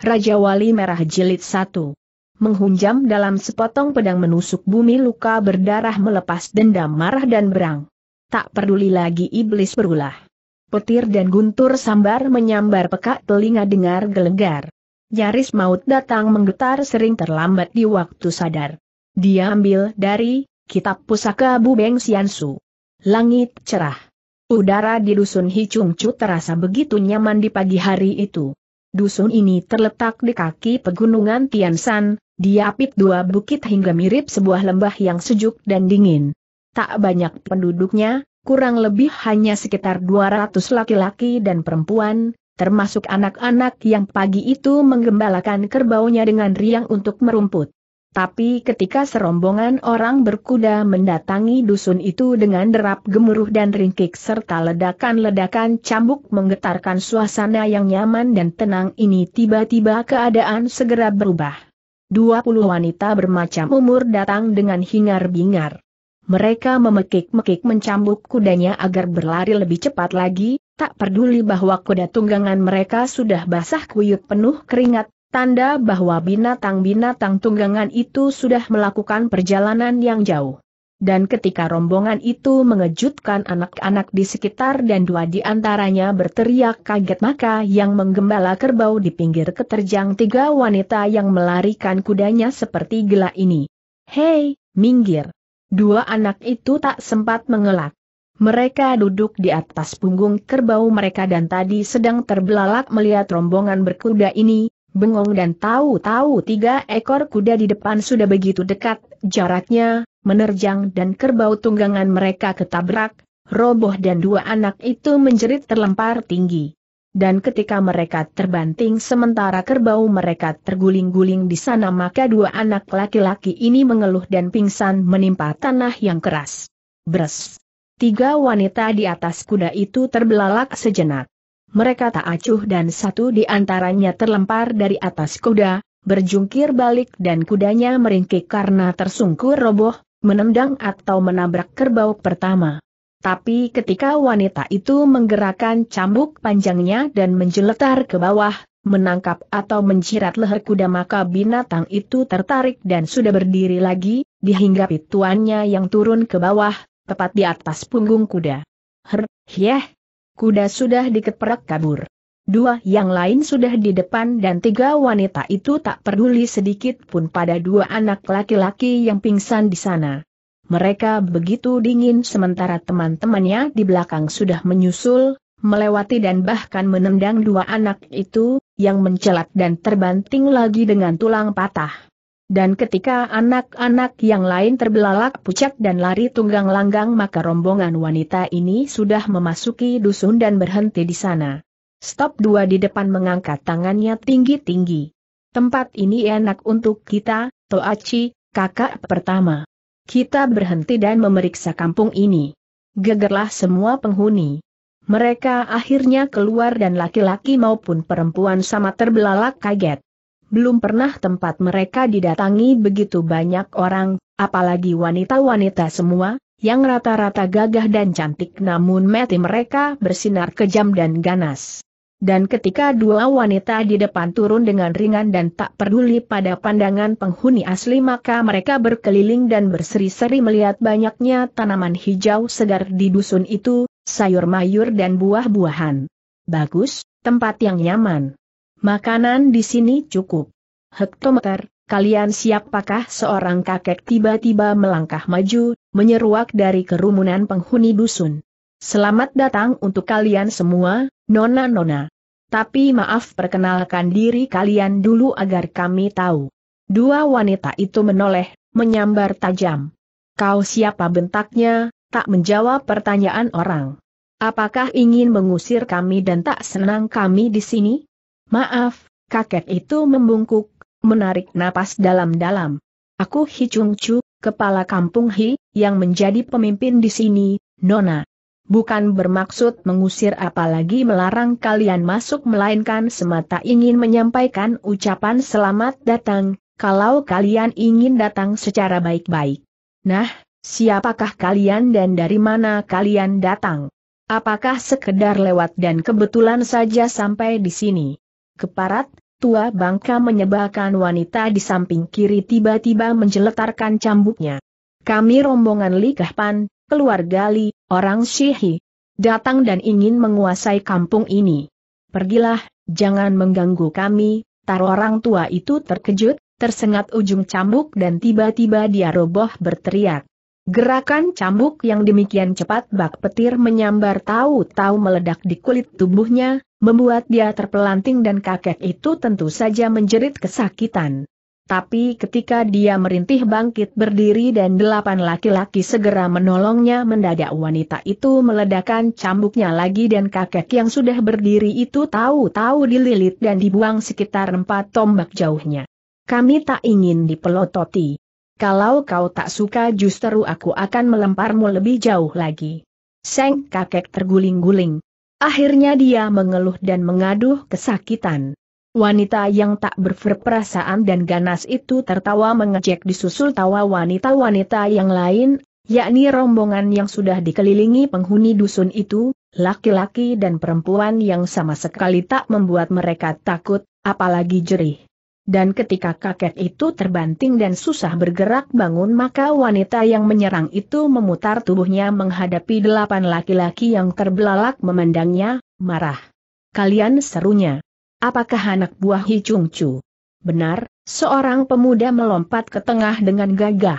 Raja Wali Merah Jilid 1 menghunjam dalam sepotong pedang menusuk bumi luka berdarah melepas dendam marah dan berang. Tak peduli lagi iblis berulah. Petir dan guntur sambar menyambar pekak telinga dengar gelegar. Nyaris maut datang menggetar sering terlambat di waktu sadar. Dia ambil dari kitab pusaka Bu Bubeng Siansu. Langit cerah. Udara di dusun Hicungcu terasa begitu nyaman di pagi hari itu. Dusun ini terletak di kaki pegunungan Tian Tiansan, diapit dua bukit hingga mirip sebuah lembah yang sejuk dan dingin. Tak banyak penduduknya, kurang lebih hanya sekitar 200 laki-laki dan perempuan, termasuk anak-anak yang pagi itu menggembalakan kerbaunya dengan riang untuk merumput. Tapi ketika serombongan orang berkuda mendatangi dusun itu dengan derap gemuruh dan ringkik serta ledakan-ledakan cambuk menggetarkan suasana yang nyaman dan tenang ini tiba-tiba keadaan segera berubah. Dua puluh wanita bermacam umur datang dengan hingar-bingar. Mereka memekik-mekik mencambuk kudanya agar berlari lebih cepat lagi, tak peduli bahwa kuda tunggangan mereka sudah basah kuyup penuh keringat, Tanda bahwa binatang-binatang tunggangan itu sudah melakukan perjalanan yang jauh. Dan ketika rombongan itu mengejutkan anak-anak di sekitar dan dua di antaranya berteriak kaget maka yang menggembala kerbau di pinggir keterjang tiga wanita yang melarikan kudanya seperti gila ini. Hei, minggir! Dua anak itu tak sempat mengelak. Mereka duduk di atas punggung kerbau mereka dan tadi sedang terbelalak melihat rombongan berkuda ini, bengong dan tahu-tahu tiga ekor kuda di depan sudah begitu dekat, jaraknya, menerjang dan kerbau tunggangan mereka ketabrak, roboh dan dua anak itu menjerit terlempar tinggi. Dan ketika mereka terbanting sementara kerbau mereka terguling-guling di sana maka dua anak laki-laki ini mengeluh dan pingsan menimpa tanah yang keras. Bres. Tiga wanita di atas kuda itu terbelalak sejenak mereka tak acuh dan satu di antaranya terlempar dari atas kuda, berjungkir balik dan kudanya meringkik karena tersungkur roboh, menendang atau menabrak kerbau pertama. Tapi ketika wanita itu menggerakkan cambuk panjangnya dan menjeletar ke bawah, menangkap atau mencirat leher kuda maka binatang itu tertarik dan sudah berdiri lagi, dihinggapi tuannya yang turun ke bawah, tepat di atas punggung kuda. Her, yeh, kuda sudah dikeperak kabur. Dua yang lain sudah di depan dan tiga wanita itu tak peduli sedikit pun pada dua anak laki-laki yang pingsan di sana. Mereka begitu dingin sementara teman-temannya di belakang sudah menyusul, melewati dan bahkan menendang dua anak itu, yang mencelat dan terbanting lagi dengan tulang patah. Dan ketika anak-anak yang lain terbelalak pucat dan lari tunggang langgang maka rombongan wanita ini sudah memasuki dusun dan berhenti di sana. Stop dua di depan mengangkat tangannya tinggi-tinggi. Tempat ini enak untuk kita, Toachi, kakak pertama. Kita berhenti dan memeriksa kampung ini. Gegerlah semua penghuni. Mereka akhirnya keluar dan laki-laki maupun perempuan sama terbelalak kaget belum pernah tempat mereka didatangi begitu banyak orang, apalagi wanita-wanita semua, yang rata-rata gagah dan cantik namun mati mereka bersinar kejam dan ganas. Dan ketika dua wanita di depan turun dengan ringan dan tak peduli pada pandangan penghuni asli maka mereka berkeliling dan berseri-seri melihat banyaknya tanaman hijau segar di dusun itu, sayur mayur dan buah-buahan. Bagus, tempat yang nyaman. Makanan di sini cukup. Hektometer, kalian siap seorang kakek tiba-tiba melangkah maju, menyeruak dari kerumunan penghuni dusun. Selamat datang untuk kalian semua, nona-nona. Tapi maaf perkenalkan diri kalian dulu agar kami tahu. Dua wanita itu menoleh, menyambar tajam. Kau siapa bentaknya, tak menjawab pertanyaan orang. Apakah ingin mengusir kami dan tak senang kami di sini? Maaf, kakek itu membungkuk, menarik napas dalam-dalam. Aku Hi Chung Chu, kepala kampung Hi, yang menjadi pemimpin di sini, Nona. Bukan bermaksud mengusir apalagi melarang kalian masuk melainkan semata ingin menyampaikan ucapan selamat datang, kalau kalian ingin datang secara baik-baik. Nah, siapakah kalian dan dari mana kalian datang? Apakah sekedar lewat dan kebetulan saja sampai di sini? Keparat, tua bangka menyebalkan wanita di samping kiri tiba-tiba menjeletarkan cambuknya. Kami rombongan Li Kahpan, keluarga Li, orang Syihi, datang dan ingin menguasai kampung ini. Pergilah, jangan mengganggu kami, tar orang tua itu terkejut, tersengat ujung cambuk dan tiba-tiba dia roboh berteriak. Gerakan cambuk yang demikian cepat bak petir menyambar tahu-tahu meledak di kulit tubuhnya, Membuat dia terpelanting dan kakek itu tentu saja menjerit kesakitan. Tapi ketika dia merintih bangkit berdiri dan delapan laki-laki segera menolongnya mendadak wanita itu meledakan cambuknya lagi dan kakek yang sudah berdiri itu tahu-tahu dililit dan dibuang sekitar empat tombak jauhnya. Kami tak ingin dipelototi. Kalau kau tak suka justru aku akan melemparmu lebih jauh lagi. Seng kakek terguling-guling. Akhirnya dia mengeluh dan mengaduh kesakitan. Wanita yang tak berperasaan dan ganas itu tertawa mengejek disusul tawa wanita-wanita yang lain, yakni rombongan yang sudah dikelilingi penghuni dusun itu, laki-laki dan perempuan yang sama sekali tak membuat mereka takut, apalagi jerih dan ketika kakek itu terbanting dan susah bergerak bangun maka wanita yang menyerang itu memutar tubuhnya menghadapi delapan laki-laki yang terbelalak memandangnya, marah. Kalian serunya. Apakah anak buah Chung Chu? Benar, seorang pemuda melompat ke tengah dengan gagah.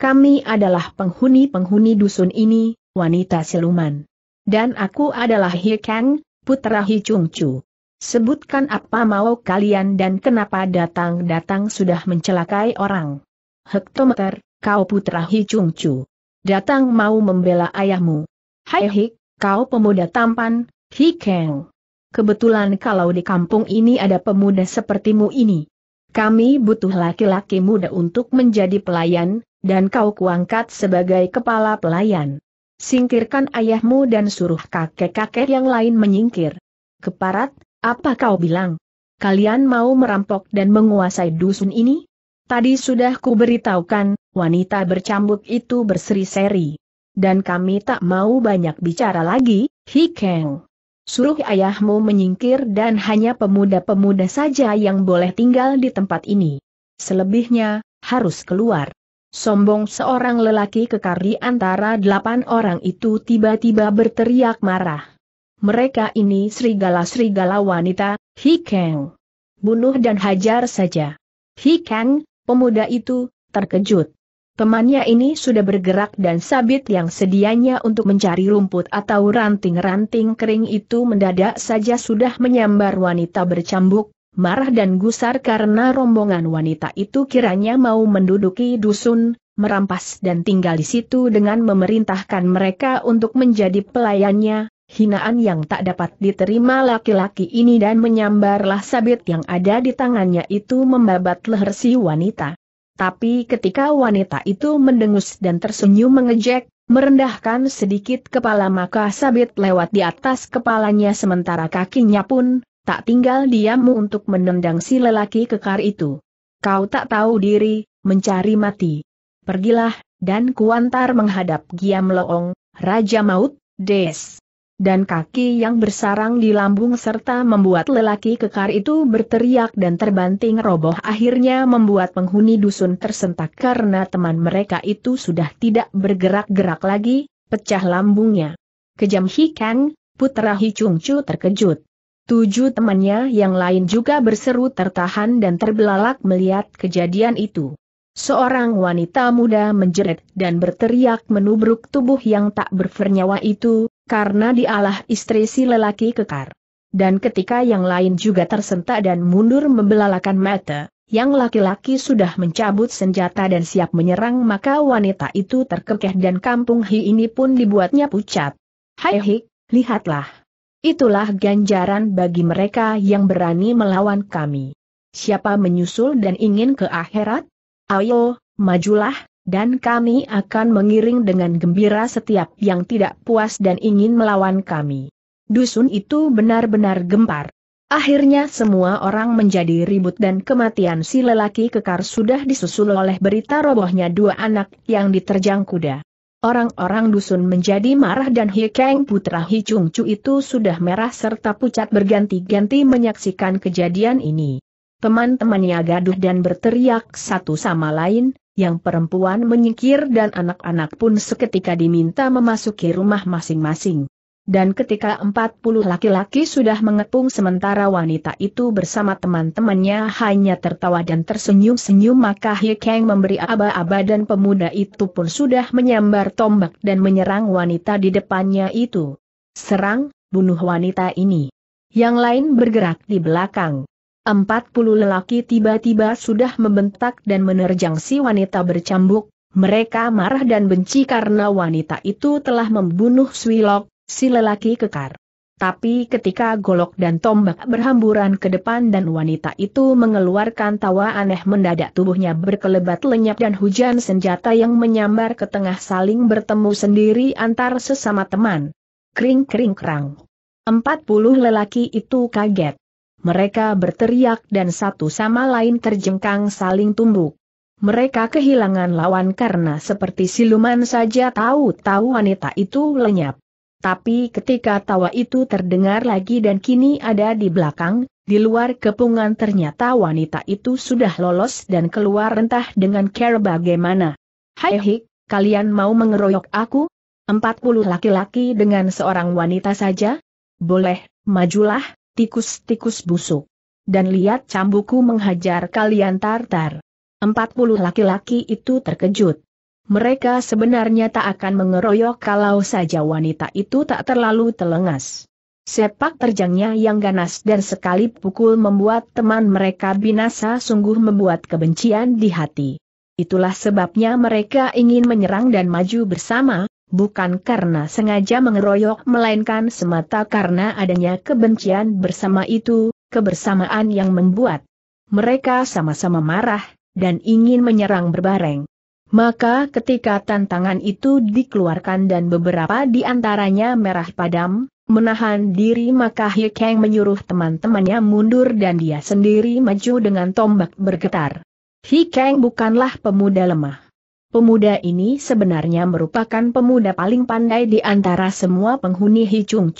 Kami adalah penghuni-penghuni dusun ini, wanita siluman. Dan aku adalah Kang, putra Chung Chu. Sebutkan apa mau kalian dan kenapa datang-datang sudah mencelakai orang. Hektometer, kau putra hi Hicungcu. Datang mau membela ayahmu. Hai Hik, kau pemuda tampan, hi Hikeng. Kebetulan kalau di kampung ini ada pemuda sepertimu ini. Kami butuh laki-laki muda untuk menjadi pelayan, dan kau kuangkat sebagai kepala pelayan. Singkirkan ayahmu dan suruh kakek-kakek yang lain menyingkir. Keparat, apa kau bilang? Kalian mau merampok dan menguasai dusun ini? Tadi sudah kuberitahukan, wanita bercambuk itu berseri-seri. Dan kami tak mau banyak bicara lagi, Hikeng. Suruh ayahmu menyingkir dan hanya pemuda-pemuda saja yang boleh tinggal di tempat ini. Selebihnya, harus keluar. Sombong seorang lelaki kekari antara delapan orang itu tiba-tiba berteriak marah mereka ini serigala-serigala wanita, Hikeng. Bunuh dan hajar saja. Hikeng, pemuda itu, terkejut. Temannya ini sudah bergerak dan sabit yang sedianya untuk mencari rumput atau ranting-ranting kering itu mendadak saja sudah menyambar wanita bercambuk, marah dan gusar karena rombongan wanita itu kiranya mau menduduki dusun, merampas dan tinggal di situ dengan memerintahkan mereka untuk menjadi pelayannya, hinaan yang tak dapat diterima laki-laki ini dan menyambarlah sabit yang ada di tangannya itu membabat leher si wanita. Tapi ketika wanita itu mendengus dan tersenyum mengejek, merendahkan sedikit kepala maka sabit lewat di atas kepalanya sementara kakinya pun, tak tinggal diamu untuk menendang si lelaki kekar itu. Kau tak tahu diri, mencari mati. Pergilah, dan kuantar menghadap Giam Loong, Raja Maut, Des dan kaki yang bersarang di lambung serta membuat lelaki kekar itu berteriak dan terbanting roboh akhirnya membuat penghuni dusun tersentak karena teman mereka itu sudah tidak bergerak-gerak lagi, pecah lambungnya. Kejam Hikang, putra Hicungcu terkejut. Tujuh temannya yang lain juga berseru tertahan dan terbelalak melihat kejadian itu. Seorang wanita muda menjerit dan berteriak menubruk tubuh yang tak bernyawa itu, karena dialah istri si lelaki kekar. Dan ketika yang lain juga tersentak dan mundur membelalakan mata, yang laki-laki sudah mencabut senjata dan siap menyerang maka wanita itu terkekeh dan kampung Hi ini pun dibuatnya pucat. Hai Hi, lihatlah. Itulah ganjaran bagi mereka yang berani melawan kami. Siapa menyusul dan ingin ke akhirat? Ayo, majulah, dan kami akan mengiring dengan gembira setiap yang tidak puas dan ingin melawan kami. Dusun itu benar-benar gempar. Akhirnya semua orang menjadi ribut dan kematian si lelaki kekar sudah disusul oleh berita robohnya dua anak yang diterjang kuda. Orang-orang dusun menjadi marah dan Hikeng putra Hicung Chu itu sudah merah serta pucat berganti-ganti menyaksikan kejadian ini. Teman-temannya gaduh dan berteriak satu sama lain, yang perempuan menyingkir dan anak-anak pun seketika diminta memasuki rumah masing-masing. Dan ketika 40 laki-laki sudah mengepung sementara wanita itu bersama teman-temannya hanya tertawa dan tersenyum-senyum maka Hye Kang memberi aba-aba dan pemuda itu pun sudah menyambar tombak dan menyerang wanita di depannya itu. Serang, bunuh wanita ini. Yang lain bergerak di belakang. Empat puluh lelaki tiba-tiba sudah membentak dan menerjang si wanita bercambuk, mereka marah dan benci karena wanita itu telah membunuh Swilok, si lelaki kekar. Tapi ketika golok dan tombak berhamburan ke depan dan wanita itu mengeluarkan tawa aneh mendadak tubuhnya berkelebat lenyap dan hujan senjata yang menyambar ke tengah saling bertemu sendiri antar sesama teman. Kring kring krang. Empat puluh lelaki itu kaget. Mereka berteriak dan satu sama lain terjengkang saling tumbuk. Mereka kehilangan lawan karena seperti siluman saja tahu-tahu wanita itu lenyap. Tapi ketika tawa itu terdengar lagi dan kini ada di belakang, di luar kepungan ternyata wanita itu sudah lolos dan keluar entah dengan care bagaimana. Hai hik, kalian mau mengeroyok aku? Empat puluh laki-laki dengan seorang wanita saja? Boleh, majulah, tikus-tikus busuk. Dan lihat cambuku menghajar kalian tartar. Empat puluh laki-laki itu terkejut. Mereka sebenarnya tak akan mengeroyok kalau saja wanita itu tak terlalu telengas. Sepak terjangnya yang ganas dan sekali pukul membuat teman mereka binasa sungguh membuat kebencian di hati. Itulah sebabnya mereka ingin menyerang dan maju bersama, bukan karena sengaja mengeroyok melainkan semata karena adanya kebencian bersama itu, kebersamaan yang membuat mereka sama-sama marah, dan ingin menyerang berbareng. Maka ketika tantangan itu dikeluarkan dan beberapa di antaranya merah padam, menahan diri maka Hye Kang menyuruh teman-temannya mundur dan dia sendiri maju dengan tombak bergetar. Hye Kang bukanlah pemuda lemah. Pemuda ini sebenarnya merupakan pemuda paling pandai di antara semua penghuni Hicung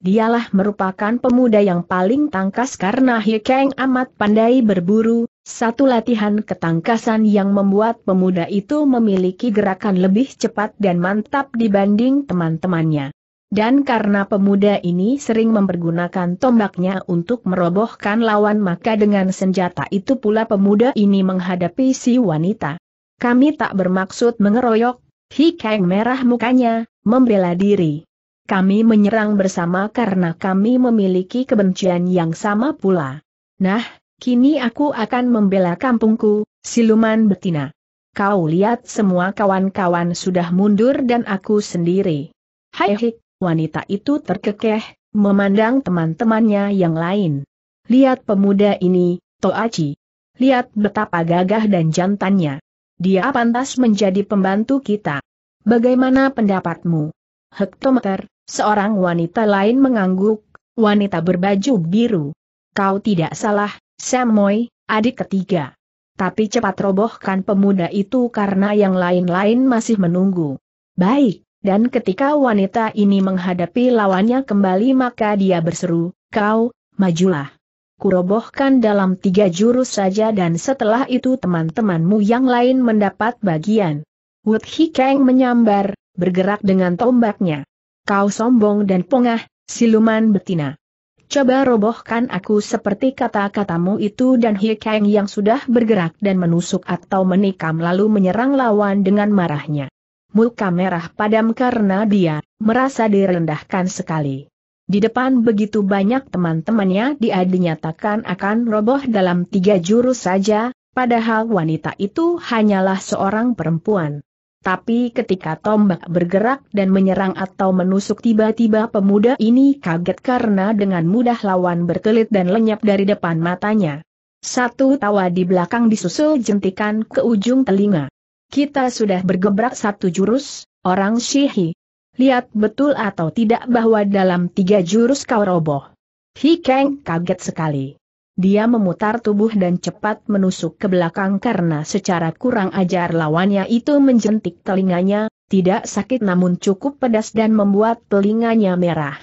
Dialah merupakan pemuda yang paling tangkas karena He Kang amat pandai berburu, satu latihan ketangkasan yang membuat pemuda itu memiliki gerakan lebih cepat dan mantap dibanding teman-temannya. Dan karena pemuda ini sering mempergunakan tombaknya untuk merobohkan lawan maka dengan senjata itu pula pemuda ini menghadapi si wanita. Kami tak bermaksud mengeroyok, Hikeng merah mukanya, membela diri. Kami menyerang bersama karena kami memiliki kebencian yang sama pula. Nah, kini aku akan membela kampungku, siluman betina. Kau lihat semua kawan-kawan sudah mundur dan aku sendiri. Hai hik, wanita itu terkekeh, memandang teman-temannya yang lain. Lihat pemuda ini, Toachi. Lihat betapa gagah dan jantannya. Dia pantas menjadi pembantu kita. Bagaimana pendapatmu? Hektometer, seorang wanita lain mengangguk, wanita berbaju biru. Kau tidak salah, Samoy, adik ketiga. Tapi cepat robohkan pemuda itu karena yang lain-lain masih menunggu. Baik, dan ketika wanita ini menghadapi lawannya kembali maka dia berseru, kau, majulah kurobohkan dalam tiga jurus saja dan setelah itu teman-temanmu yang lain mendapat bagian. Wood Hikeng menyambar, bergerak dengan tombaknya. Kau sombong dan pongah, siluman betina. Coba robohkan aku seperti kata-katamu itu dan Hikeng yang sudah bergerak dan menusuk atau menikam lalu menyerang lawan dengan marahnya. Muka merah padam karena dia, merasa direndahkan sekali. Di depan begitu banyak teman-temannya dia dinyatakan akan roboh dalam tiga jurus saja, padahal wanita itu hanyalah seorang perempuan. Tapi ketika tombak bergerak dan menyerang atau menusuk tiba-tiba pemuda ini kaget karena dengan mudah lawan berkelit dan lenyap dari depan matanya. Satu tawa di belakang disusul jentikan ke ujung telinga. Kita sudah bergebrak satu jurus, orang Syihi lihat betul atau tidak bahwa dalam tiga jurus kau roboh. Hi Kang kaget sekali. Dia memutar tubuh dan cepat menusuk ke belakang karena secara kurang ajar lawannya itu menjentik telinganya, tidak sakit namun cukup pedas dan membuat telinganya merah.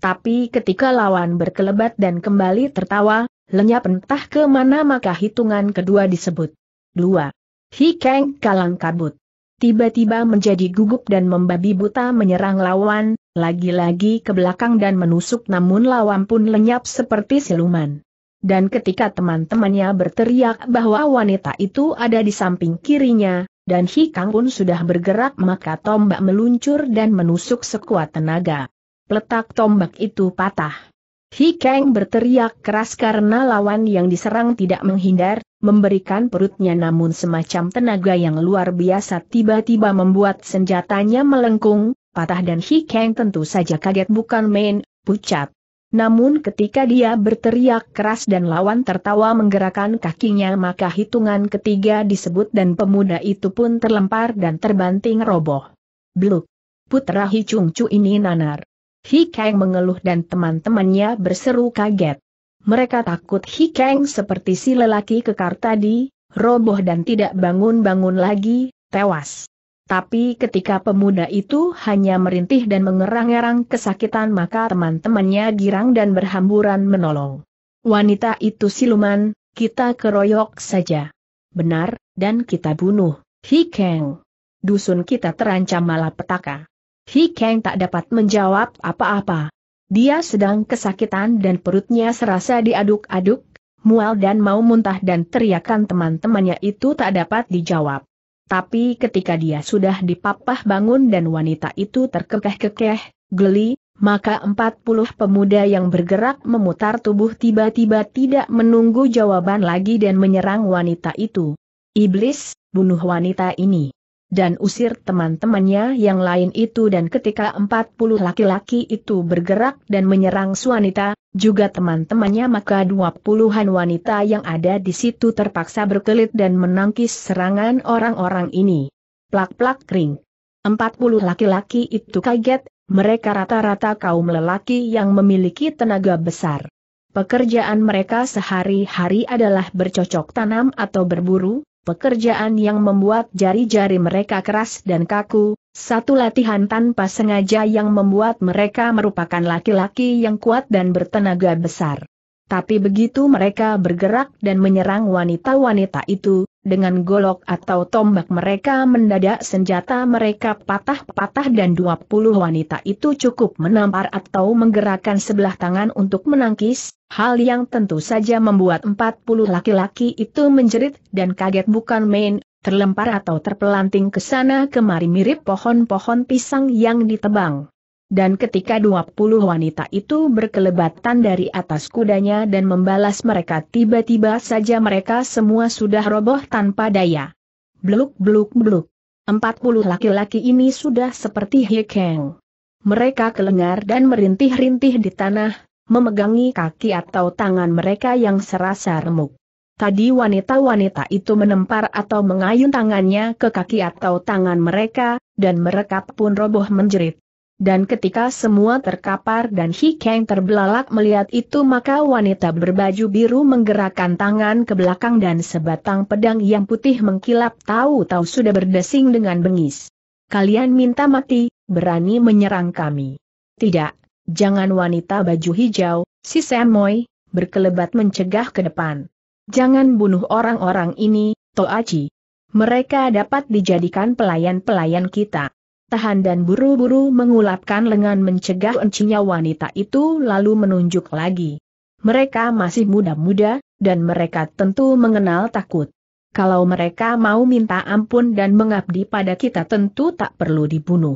Tapi ketika lawan berkelebat dan kembali tertawa, lenyap entah kemana maka hitungan kedua disebut. 2. Hi Kang kalang kabut tiba-tiba menjadi gugup dan membabi buta menyerang lawan, lagi-lagi ke belakang dan menusuk namun lawan pun lenyap seperti siluman. Dan ketika teman-temannya berteriak bahwa wanita itu ada di samping kirinya, dan Hikang pun sudah bergerak maka tombak meluncur dan menusuk sekuat tenaga. Peletak tombak itu patah. Hi Kang berteriak keras karena lawan yang diserang tidak menghindar, memberikan perutnya namun semacam tenaga yang luar biasa tiba-tiba membuat senjatanya melengkung, patah dan Hi Kang tentu saja kaget bukan main, pucat. Namun ketika dia berteriak keras dan lawan tertawa menggerakkan kakinya maka hitungan ketiga disebut dan pemuda itu pun terlempar dan terbanting roboh. Bluk! Putra Hi Chung Chu ini nanar. Hikeng mengeluh dan teman-temannya berseru kaget. Mereka takut Hikeng seperti si lelaki kekar tadi, roboh dan tidak bangun-bangun lagi, tewas. Tapi ketika pemuda itu hanya merintih dan mengerang-erang kesakitan maka teman-temannya girang dan berhamburan menolong. Wanita itu siluman, kita keroyok saja. Benar, dan kita bunuh, Hikeng. Dusun kita terancam malapetaka. Hi Kang tak dapat menjawab apa-apa. Dia sedang kesakitan dan perutnya serasa diaduk-aduk, mual dan mau muntah dan teriakan teman-temannya itu tak dapat dijawab. Tapi ketika dia sudah dipapah bangun dan wanita itu terkekeh-kekeh, geli, maka empat puluh pemuda yang bergerak memutar tubuh tiba-tiba tidak menunggu jawaban lagi dan menyerang wanita itu. Iblis, bunuh wanita ini dan usir teman-temannya yang lain itu dan ketika 40 laki-laki itu bergerak dan menyerang wanita, juga teman-temannya maka dua puluhan wanita yang ada di situ terpaksa berkelit dan menangkis serangan orang-orang ini. Plak-plak kering. 40 laki-laki itu kaget, mereka rata-rata kaum lelaki yang memiliki tenaga besar. Pekerjaan mereka sehari-hari adalah bercocok tanam atau berburu, pekerjaan yang membuat jari-jari mereka keras dan kaku, satu latihan tanpa sengaja yang membuat mereka merupakan laki-laki yang kuat dan bertenaga besar. Tapi begitu mereka bergerak dan menyerang wanita-wanita itu, dengan golok atau tombak mereka mendadak senjata mereka patah-patah dan 20 wanita itu cukup menampar atau menggerakkan sebelah tangan untuk menangkis, hal yang tentu saja membuat 40 laki-laki itu menjerit dan kaget bukan main, terlempar atau terpelanting ke sana kemari mirip pohon-pohon pisang yang ditebang. Dan ketika 20 wanita itu berkelebatan dari atas kudanya dan membalas mereka tiba-tiba saja mereka semua sudah roboh tanpa daya. Bluk bluk bluk. 40 laki-laki ini sudah seperti Hikeng. Mereka kelengar dan merintih-rintih di tanah, memegangi kaki atau tangan mereka yang serasa remuk. Tadi wanita-wanita itu menempar atau mengayun tangannya ke kaki atau tangan mereka, dan mereka pun roboh menjerit. Dan ketika semua terkapar dan Hikeng terbelalak melihat itu maka wanita berbaju biru menggerakkan tangan ke belakang dan sebatang pedang yang putih mengkilap tahu-tahu sudah berdesing dengan bengis. Kalian minta mati, berani menyerang kami. Tidak, jangan wanita baju hijau, si Semoy, berkelebat mencegah ke depan. Jangan bunuh orang-orang ini, Toachi. Mereka dapat dijadikan pelayan-pelayan kita tahan dan buru-buru mengulapkan lengan mencegah encinya wanita itu lalu menunjuk lagi. Mereka masih muda-muda, dan mereka tentu mengenal takut. Kalau mereka mau minta ampun dan mengabdi pada kita tentu tak perlu dibunuh.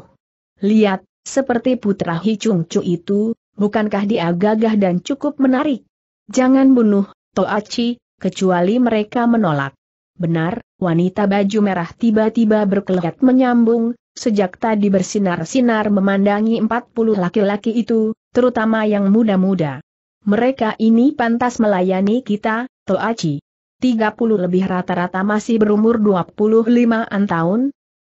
Lihat, seperti putra Hicung Cu itu, bukankah dia gagah dan cukup menarik? Jangan bunuh, Toachi, kecuali mereka menolak. Benar, wanita baju merah tiba-tiba berkelihat menyambung, sejak tadi bersinar-sinar memandangi 40 laki-laki itu, terutama yang muda-muda. Mereka ini pantas melayani kita, Toachi. puluh lebih rata-rata masih berumur dua 25-an tahun.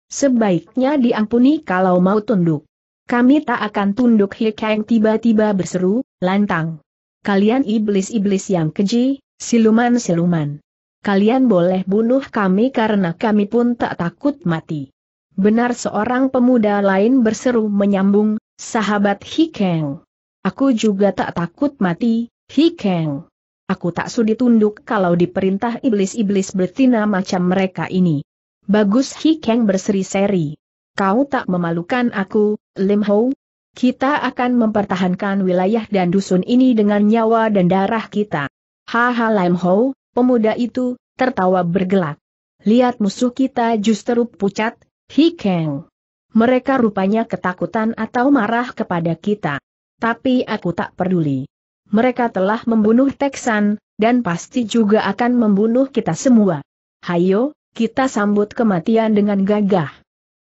Sebaiknya diampuni kalau mau tunduk. Kami tak akan tunduk yang tiba-tiba berseru, lantang. Kalian iblis-iblis yang keji, siluman-siluman. Kalian boleh bunuh kami karena kami pun tak takut mati. Benar seorang pemuda lain berseru menyambung, sahabat Hikeng. Aku juga tak takut mati, Hikeng. Aku tak sudi tunduk kalau diperintah iblis-iblis bertina macam mereka ini. Bagus Hikeng berseri-seri. Kau tak memalukan aku, Lim Ho. Kita akan mempertahankan wilayah dan dusun ini dengan nyawa dan darah kita. Haha Lim Ho, pemuda itu, tertawa bergelak. Lihat musuh kita justru pucat, Hikeng. Mereka rupanya ketakutan atau marah kepada kita. Tapi aku tak peduli. Mereka telah membunuh Teksan, dan pasti juga akan membunuh kita semua. Hayo, kita sambut kematian dengan gagah.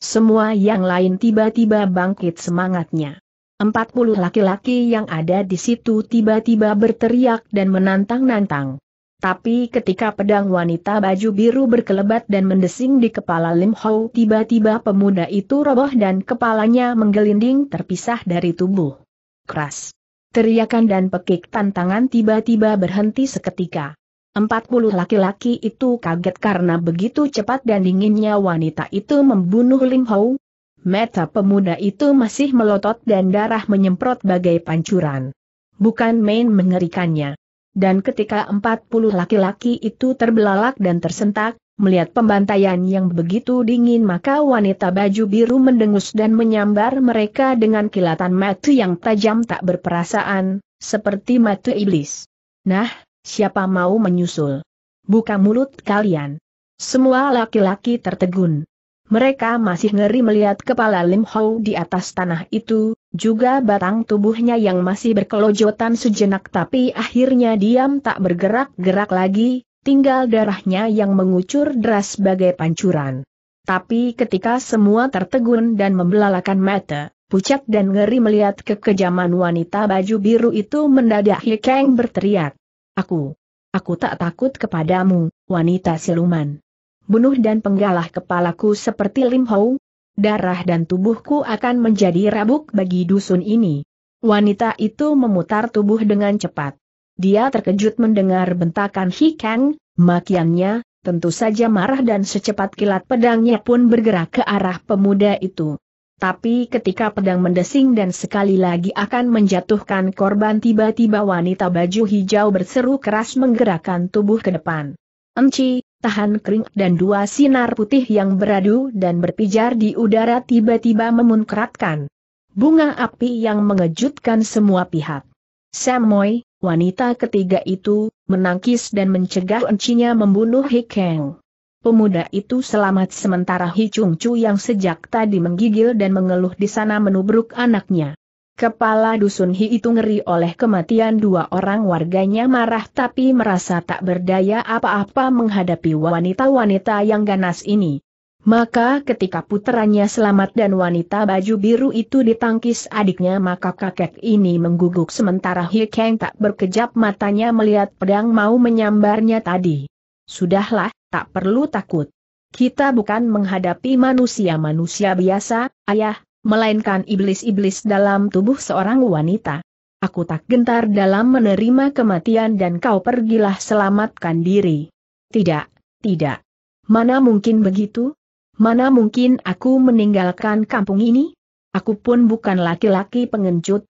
Semua yang lain tiba-tiba bangkit semangatnya. Empat puluh laki-laki yang ada di situ tiba-tiba berteriak dan menantang-nantang. Tapi ketika pedang wanita baju biru berkelebat dan mendesing di kepala Lim Hou, tiba-tiba pemuda itu roboh dan kepalanya menggelinding terpisah dari tubuh. Keras. Teriakan dan pekik tantangan tiba-tiba berhenti seketika. Empat puluh laki-laki itu kaget karena begitu cepat dan dinginnya wanita itu membunuh Lim Hou. Meta pemuda itu masih melotot dan darah menyemprot bagai pancuran. Bukan main mengerikannya dan ketika 40 laki-laki itu terbelalak dan tersentak, melihat pembantaian yang begitu dingin maka wanita baju biru mendengus dan menyambar mereka dengan kilatan mata yang tajam tak berperasaan, seperti mata iblis. Nah, siapa mau menyusul? Buka mulut kalian. Semua laki-laki tertegun. Mereka masih ngeri melihat kepala Lim Hou di atas tanah itu, juga batang tubuhnya yang masih berkelojotan sejenak tapi akhirnya diam tak bergerak-gerak lagi, tinggal darahnya yang mengucur deras sebagai pancuran. Tapi ketika semua tertegun dan membelalakan mata, pucat dan ngeri melihat kekejaman wanita baju biru itu mendadak Hikeng berteriak. Aku, aku tak takut kepadamu, wanita siluman. Bunuh dan penggalah kepalaku seperti Lim Hou, darah dan tubuhku akan menjadi rabuk bagi dusun ini. Wanita itu memutar tubuh dengan cepat. Dia terkejut mendengar bentakan Hikang, makiannya, tentu saja marah dan secepat kilat pedangnya pun bergerak ke arah pemuda itu. Tapi ketika pedang mendesing dan sekali lagi akan menjatuhkan korban tiba-tiba wanita baju hijau berseru keras menggerakkan tubuh ke depan. Enci, tahan kering dan dua sinar putih yang beradu dan berpijar di udara tiba-tiba memunkratkan. Bunga api yang mengejutkan semua pihak. Samoy, wanita ketiga itu, menangkis dan mencegah encinya membunuh Hikeng. Pemuda itu selamat sementara Hi Chung Chu yang sejak tadi menggigil dan mengeluh di sana menubruk anaknya. Kepala Dusun Hi itu ngeri oleh kematian dua orang warganya marah tapi merasa tak berdaya apa-apa menghadapi wanita-wanita yang ganas ini. Maka ketika putranya selamat dan wanita baju biru itu ditangkis adiknya maka kakek ini mengguguk sementara Hi Kang tak berkejap matanya melihat pedang mau menyambarnya tadi. Sudahlah, tak perlu takut. Kita bukan menghadapi manusia-manusia biasa, ayah, melainkan iblis-iblis dalam tubuh seorang wanita. Aku tak gentar dalam menerima kematian dan kau pergilah selamatkan diri. Tidak, tidak. Mana mungkin begitu? Mana mungkin aku meninggalkan kampung ini? Aku pun bukan laki-laki pengencut,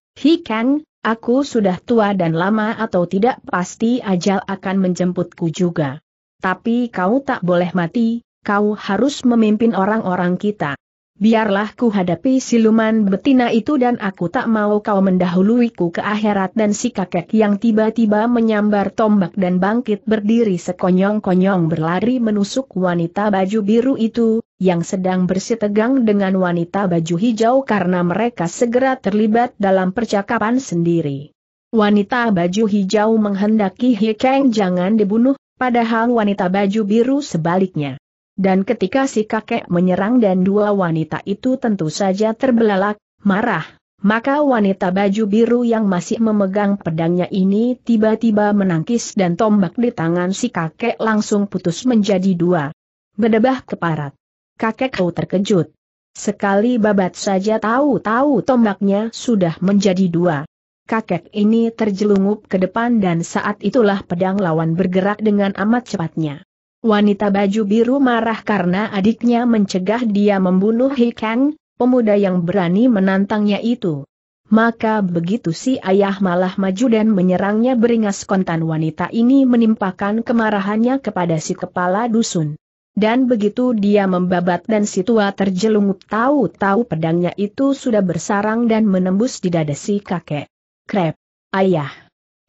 kang, aku sudah tua dan lama atau tidak pasti ajal akan menjemputku juga. Tapi kau tak boleh mati, kau harus memimpin orang-orang kita biarlah ku hadapi siluman betina itu dan aku tak mau kau mendahuluiku ke akhirat dan si kakek yang tiba-tiba menyambar tombak dan bangkit berdiri sekonyong-konyong berlari menusuk wanita baju biru itu, yang sedang bersitegang dengan wanita baju hijau karena mereka segera terlibat dalam percakapan sendiri. Wanita baju hijau menghendaki Hikeng jangan dibunuh, padahal wanita baju biru sebaliknya dan ketika si kakek menyerang dan dua wanita itu tentu saja terbelalak, marah, maka wanita baju biru yang masih memegang pedangnya ini tiba-tiba menangkis dan tombak di tangan si kakek langsung putus menjadi dua. Bedebah keparat. Kakek kau terkejut. Sekali babat saja tahu-tahu tombaknya sudah menjadi dua. Kakek ini terjelungup ke depan dan saat itulah pedang lawan bergerak dengan amat cepatnya. Wanita baju biru marah karena adiknya mencegah dia membunuh Kang, pemuda yang berani menantangnya itu. Maka begitu si ayah malah maju dan menyerangnya beringas kontan wanita ini menimpakan kemarahannya kepada si kepala dusun. Dan begitu dia membabat dan si tua terjelungup tahu-tahu pedangnya itu sudah bersarang dan menembus di dada si kakek. Krep, ayah,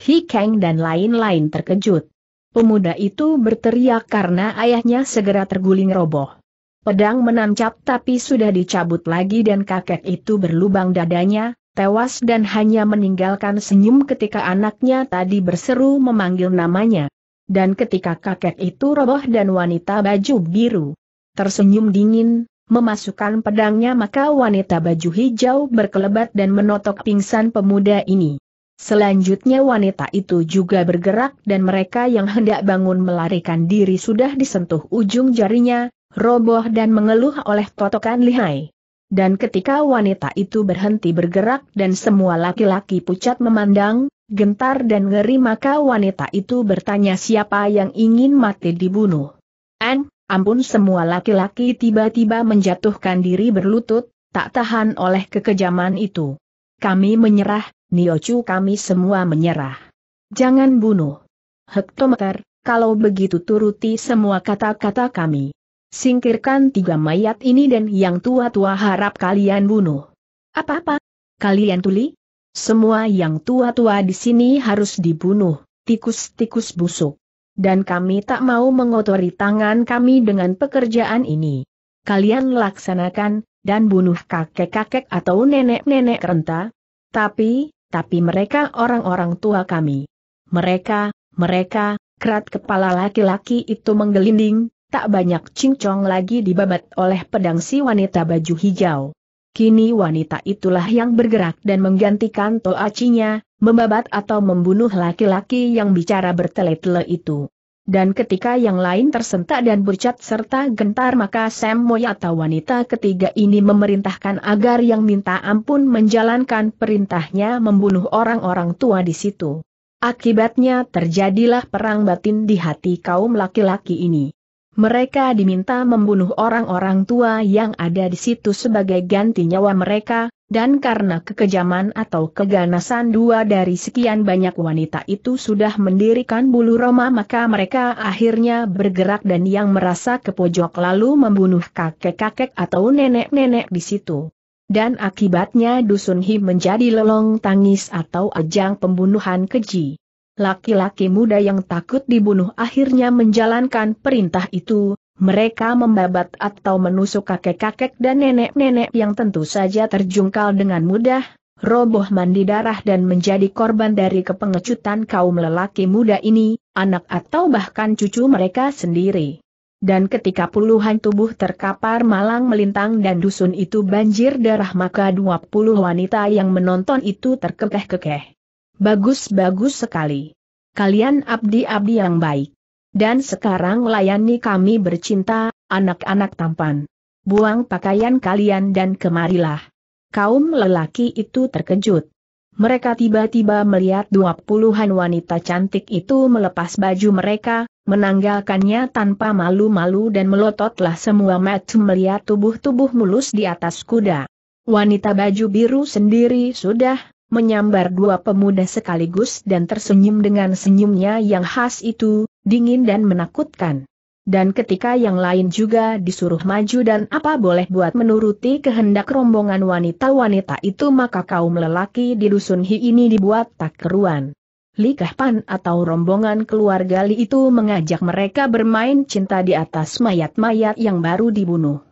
Hikeng dan lain-lain terkejut. Pemuda itu berteriak karena ayahnya segera terguling roboh. Pedang menancap tapi sudah dicabut lagi dan kakek itu berlubang dadanya, tewas dan hanya meninggalkan senyum ketika anaknya tadi berseru memanggil namanya. Dan ketika kakek itu roboh dan wanita baju biru tersenyum dingin, memasukkan pedangnya maka wanita baju hijau berkelebat dan menotok pingsan pemuda ini. Selanjutnya wanita itu juga bergerak dan mereka yang hendak bangun melarikan diri sudah disentuh ujung jarinya, roboh dan mengeluh oleh totokan lihai. Dan ketika wanita itu berhenti bergerak dan semua laki-laki pucat memandang, gentar dan ngeri maka wanita itu bertanya siapa yang ingin mati dibunuh. An, ampun semua laki-laki tiba-tiba menjatuhkan diri berlutut, tak tahan oleh kekejaman itu. Kami menyerah, Niochu kami semua menyerah. Jangan bunuh. Hektometer, kalau begitu turuti semua kata-kata kami. Singkirkan tiga mayat ini dan yang tua-tua harap kalian bunuh. Apa-apa? Kalian tuli? Semua yang tua-tua di sini harus dibunuh, tikus-tikus busuk. Dan kami tak mau mengotori tangan kami dengan pekerjaan ini. Kalian laksanakan, dan bunuh kakek-kakek atau nenek-nenek renta. Tapi, tapi mereka orang-orang tua kami. Mereka, mereka, kerat kepala laki-laki itu menggelinding, tak banyak cincong lagi dibabat oleh pedang si wanita baju hijau. Kini wanita itulah yang bergerak dan menggantikan toacinya, membabat atau membunuh laki-laki yang bicara bertele-tele itu. Dan ketika yang lain tersentak dan bercat serta gentar maka Sam atau wanita ketiga ini memerintahkan agar yang minta ampun menjalankan perintahnya membunuh orang-orang tua di situ. Akibatnya terjadilah perang batin di hati kaum laki-laki ini. Mereka diminta membunuh orang-orang tua yang ada di situ sebagai ganti nyawa mereka, dan karena kekejaman atau keganasan dua dari sekian banyak wanita itu sudah mendirikan bulu roma maka mereka akhirnya bergerak dan yang merasa ke pojok lalu membunuh kakek-kakek atau nenek-nenek di situ. Dan akibatnya Dusun Hi menjadi lelong tangis atau ajang pembunuhan keji. Laki-laki muda yang takut dibunuh akhirnya menjalankan perintah itu, mereka membabat atau menusuk kakek-kakek dan nenek-nenek yang tentu saja terjungkal dengan mudah, roboh mandi darah dan menjadi korban dari kepengecutan kaum lelaki muda ini, anak atau bahkan cucu mereka sendiri. Dan ketika puluhan tubuh terkapar malang melintang dan dusun itu banjir darah maka dua puluh wanita yang menonton itu terkekeh-kekeh. Bagus-bagus sekali. Kalian abdi-abdi yang baik. Dan sekarang layani kami bercinta, anak-anak tampan. Buang pakaian kalian dan kemarilah. Kaum lelaki itu terkejut. Mereka tiba-tiba melihat dua puluhan wanita cantik itu melepas baju mereka, menanggalkannya tanpa malu-malu dan melototlah semua mata melihat tubuh-tubuh mulus di atas kuda. Wanita baju biru sendiri sudah menyambar dua pemuda sekaligus dan tersenyum dengan senyumnya yang khas itu, dingin dan menakutkan. Dan ketika yang lain juga disuruh maju dan apa boleh buat menuruti kehendak rombongan wanita-wanita itu maka kaum lelaki di dusun Hi ini dibuat tak keruan. Li Pan atau rombongan keluarga Li itu mengajak mereka bermain cinta di atas mayat-mayat yang baru dibunuh.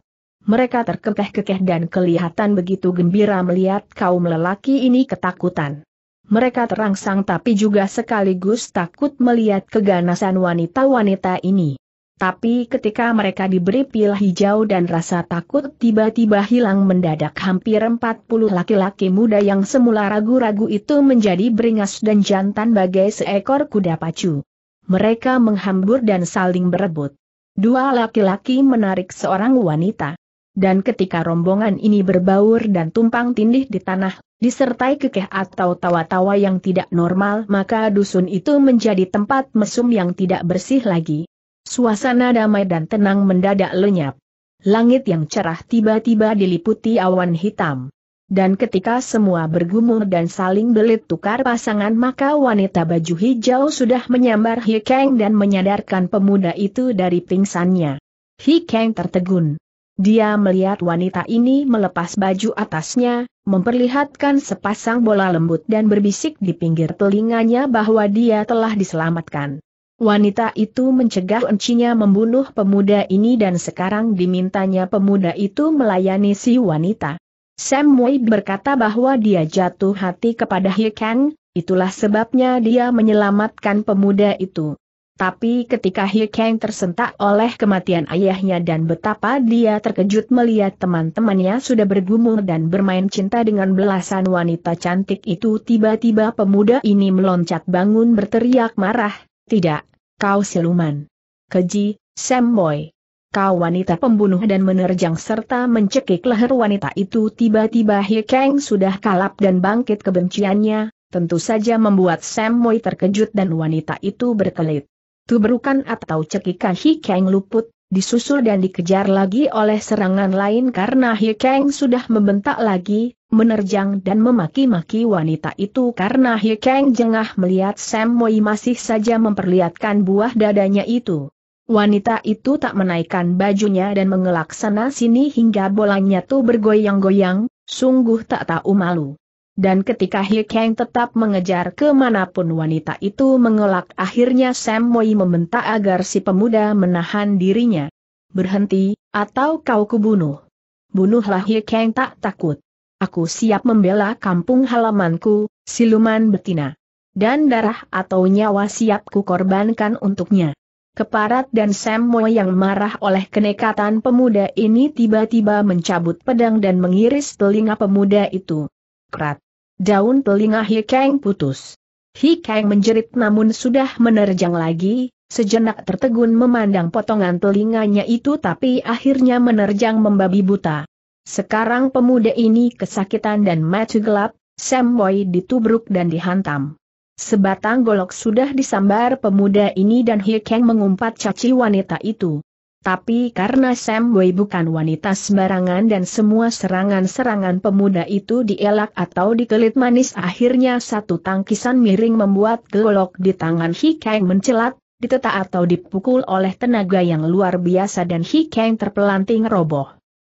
Mereka terkekeh-kekeh dan kelihatan begitu gembira melihat kaum lelaki ini ketakutan. Mereka terangsang tapi juga sekaligus takut melihat keganasan wanita-wanita ini. Tapi ketika mereka diberi pil hijau dan rasa takut tiba-tiba hilang mendadak hampir 40 laki-laki muda yang semula ragu-ragu itu menjadi beringas dan jantan bagai seekor kuda pacu. Mereka menghambur dan saling berebut. Dua laki-laki menarik seorang wanita. Dan ketika rombongan ini berbaur dan tumpang tindih di tanah, disertai kekeh atau tawa-tawa yang tidak normal maka dusun itu menjadi tempat mesum yang tidak bersih lagi. Suasana damai dan tenang mendadak lenyap. Langit yang cerah tiba-tiba diliputi awan hitam. Dan ketika semua bergumul dan saling belit tukar pasangan maka wanita baju hijau sudah menyambar Hikeng dan menyadarkan pemuda itu dari pingsannya. Hikeng tertegun. Dia melihat wanita ini melepas baju atasnya, memperlihatkan sepasang bola lembut dan berbisik di pinggir telinganya bahwa dia telah diselamatkan. Wanita itu mencegah encinya membunuh pemuda ini dan sekarang dimintanya pemuda itu melayani si wanita. Sam Wade berkata bahwa dia jatuh hati kepada Hikang, itulah sebabnya dia menyelamatkan pemuda itu. Tapi ketika He Kang tersentak oleh kematian ayahnya dan betapa dia terkejut melihat teman-temannya sudah bergumul dan bermain cinta dengan belasan wanita cantik itu tiba-tiba pemuda ini meloncat bangun berteriak marah, tidak, kau siluman. Keji, Samboy. Kau wanita pembunuh dan menerjang serta mencekik leher wanita itu tiba-tiba He Kang sudah kalap dan bangkit kebenciannya, tentu saja membuat Samboy terkejut dan wanita itu berkelit. Tubrukan atau cekikan kang luput, disusul dan dikejar lagi oleh serangan lain karena hi kang sudah membentak lagi, menerjang dan memaki-maki wanita itu karena hi kang jengah melihat Sam Moi masih saja memperlihatkan buah dadanya itu. Wanita itu tak menaikkan bajunya dan mengelak sana sini hingga bolanya tuh bergoyang-goyang, sungguh tak tahu malu. Dan ketika He Kang tetap mengejar kemanapun wanita itu mengelak akhirnya Sam Moi meminta agar si pemuda menahan dirinya. Berhenti, atau kau kubunuh. Bunuhlah He Kang tak takut. Aku siap membela kampung halamanku, siluman betina. Dan darah atau nyawa siap korbankan untuknya. Keparat dan Sam Moi yang marah oleh kenekatan pemuda ini tiba-tiba mencabut pedang dan mengiris telinga pemuda itu. Krat. Daun telinga Hikeng putus. Hikeng menjerit namun sudah menerjang lagi, sejenak tertegun memandang potongan telinganya itu tapi akhirnya menerjang membabi buta. Sekarang pemuda ini kesakitan dan mati gelap, Samboy ditubruk dan dihantam. Sebatang golok sudah disambar pemuda ini dan Hikeng mengumpat caci wanita itu. Tapi karena Sam Wei bukan wanita sembarangan dan semua serangan-serangan pemuda itu dielak atau dikelit manis akhirnya satu tangkisan miring membuat gelok di tangan Hikeng mencelat, diteta atau dipukul oleh tenaga yang luar biasa dan Hikeng terpelanting roboh.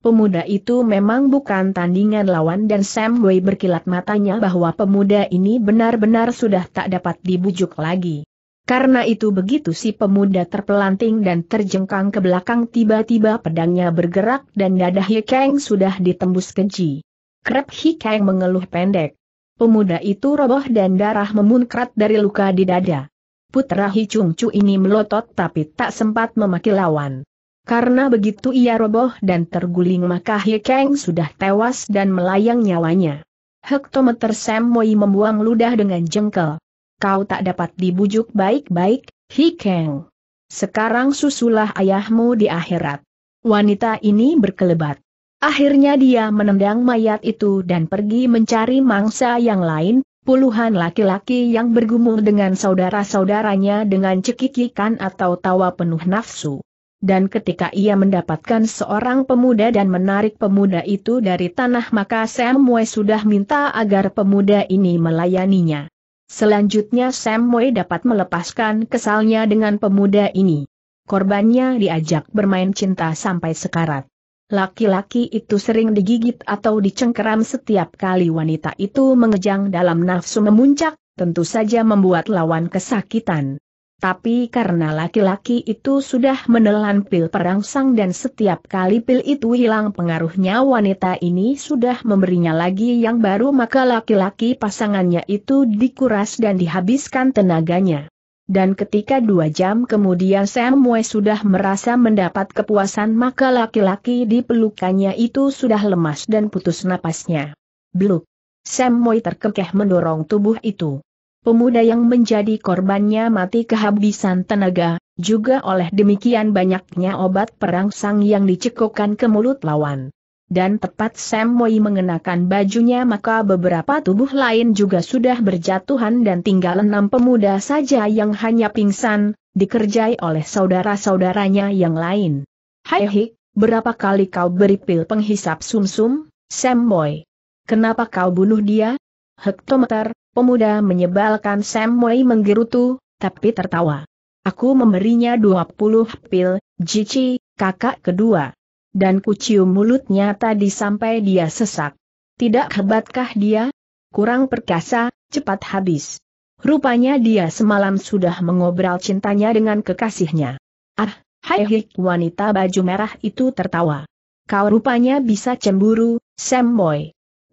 Pemuda itu memang bukan tandingan lawan dan Sam Wei berkilat matanya bahwa pemuda ini benar-benar sudah tak dapat dibujuk lagi. Karena itu begitu si pemuda terpelanting dan terjengkang ke belakang tiba-tiba pedangnya bergerak dan dada Hikeng sudah ditembus keji. Krep Hikeng mengeluh pendek. Pemuda itu roboh dan darah memunkrat dari luka di dada. Putra Hicung Chu ini melotot tapi tak sempat memaki lawan. Karena begitu ia roboh dan terguling maka Hikeng sudah tewas dan melayang nyawanya. Hektometer Sam Moi membuang ludah dengan jengkel kau tak dapat dibujuk baik-baik, Hikeng. Sekarang susulah ayahmu di akhirat. Wanita ini berkelebat. Akhirnya dia menendang mayat itu dan pergi mencari mangsa yang lain, puluhan laki-laki yang bergumul dengan saudara-saudaranya dengan cekikikan atau tawa penuh nafsu. Dan ketika ia mendapatkan seorang pemuda dan menarik pemuda itu dari tanah maka Samwe sudah minta agar pemuda ini melayaninya. Selanjutnya Sam Moe dapat melepaskan kesalnya dengan pemuda ini. Korbannya diajak bermain cinta sampai sekarat. Laki-laki itu sering digigit atau dicengkeram setiap kali wanita itu mengejang dalam nafsu memuncak, tentu saja membuat lawan kesakitan. Tapi karena laki-laki itu sudah menelan pil perangsang dan setiap kali pil itu hilang pengaruhnya wanita ini sudah memberinya lagi yang baru maka laki-laki pasangannya itu dikuras dan dihabiskan tenaganya. Dan ketika dua jam kemudian Samwe sudah merasa mendapat kepuasan maka laki-laki di pelukannya itu sudah lemas dan putus napasnya. Bluk. Moi terkekeh mendorong tubuh itu pemuda yang menjadi korbannya mati kehabisan tenaga, juga oleh demikian banyaknya obat perangsang yang dicekokkan ke mulut lawan. Dan tepat Sam Moi mengenakan bajunya maka beberapa tubuh lain juga sudah berjatuhan dan tinggal enam pemuda saja yang hanya pingsan, dikerjai oleh saudara-saudaranya yang lain. Hai Hik, berapa kali kau beri pil penghisap sumsum, -sum, Sam Moi? Kenapa kau bunuh dia? Hektometer, Pemuda menyebalkan Sam menggerutu, tapi tertawa. Aku memberinya 20 pil, Jici, kakak kedua. Dan kucium mulutnya tadi sampai dia sesak. Tidak hebatkah dia? Kurang perkasa, cepat habis. Rupanya dia semalam sudah mengobral cintanya dengan kekasihnya. Ah, hai hik wanita baju merah itu tertawa. Kau rupanya bisa cemburu, Sam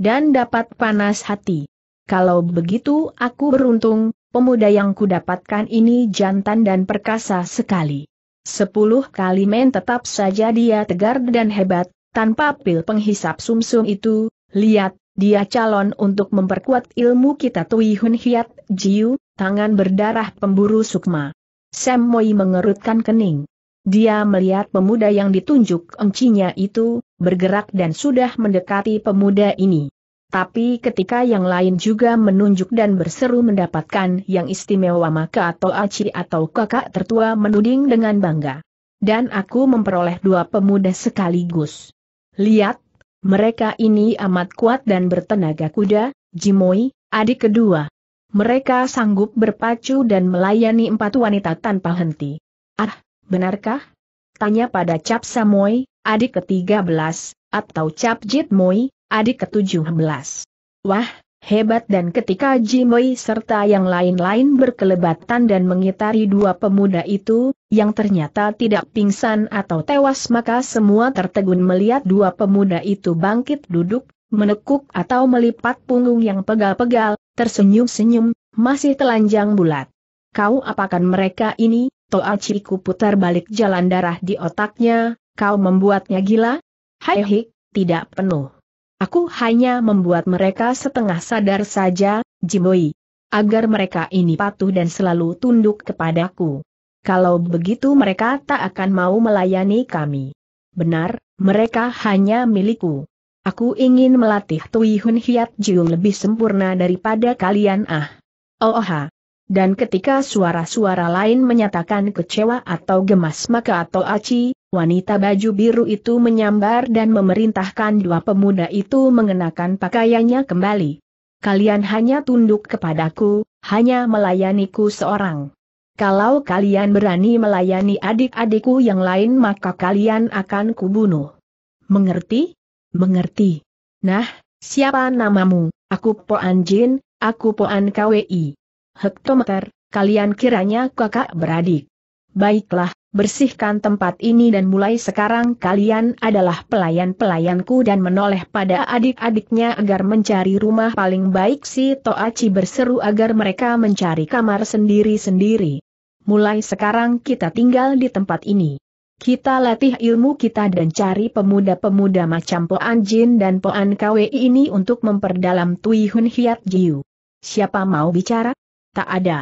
Dan dapat panas hati. Kalau begitu aku beruntung, pemuda yang kudapatkan ini jantan dan perkasa sekali. Sepuluh kali main tetap saja dia tegar dan hebat, tanpa pil penghisap sumsum itu, lihat, dia calon untuk memperkuat ilmu kita Tui Hun Hiat Jiu, tangan berdarah pemburu sukma. Sam Moi mengerutkan kening. Dia melihat pemuda yang ditunjuk encinya itu, bergerak dan sudah mendekati pemuda ini. Tapi ketika yang lain juga menunjuk dan berseru mendapatkan yang istimewa maka atau aci atau kakak tertua menuding dengan bangga. Dan aku memperoleh dua pemuda sekaligus. Lihat, mereka ini amat kuat dan bertenaga kuda, Jimoi, adik kedua. Mereka sanggup berpacu dan melayani empat wanita tanpa henti. Ah, benarkah? Tanya pada Cap Samoy, adik ke-13, atau Cap Jit adik ke-17. Wah, hebat dan ketika Jimoi serta yang lain-lain berkelebatan dan mengitari dua pemuda itu, yang ternyata tidak pingsan atau tewas maka semua tertegun melihat dua pemuda itu bangkit duduk, menekuk atau melipat punggung yang pegal-pegal, tersenyum-senyum, masih telanjang bulat. Kau apakan mereka ini, Toa Ciku putar balik jalan darah di otaknya, kau membuatnya gila? Hai hik, tidak penuh. Aku hanya membuat mereka setengah sadar saja, Jimoi. Agar mereka ini patuh dan selalu tunduk kepadaku. Kalau begitu mereka tak akan mau melayani kami. Benar, mereka hanya milikku. Aku ingin melatih Tui Hun Hiat Jiung lebih sempurna daripada kalian ah. Oh, Dan ketika suara-suara lain menyatakan kecewa atau gemas maka atau aci, Wanita baju biru itu menyambar dan memerintahkan dua pemuda itu mengenakan pakaiannya kembali. Kalian hanya tunduk kepadaku, hanya melayaniku seorang. Kalau kalian berani melayani adik-adikku yang lain maka kalian akan kubunuh. Mengerti? Mengerti. Nah, siapa namamu? Aku Poan Jin, aku Poan KWI. Hektometer, kalian kiranya kakak beradik. Baiklah, bersihkan tempat ini dan mulai sekarang kalian adalah pelayan-pelayanku dan menoleh pada adik-adiknya agar mencari rumah paling baik si Toachi berseru agar mereka mencari kamar sendiri-sendiri. Mulai sekarang kita tinggal di tempat ini. Kita latih ilmu kita dan cari pemuda-pemuda macam Poan Jin dan Poan Kwi ini untuk memperdalam Tui Hun Hiat Jiu. Siapa mau bicara? Tak ada.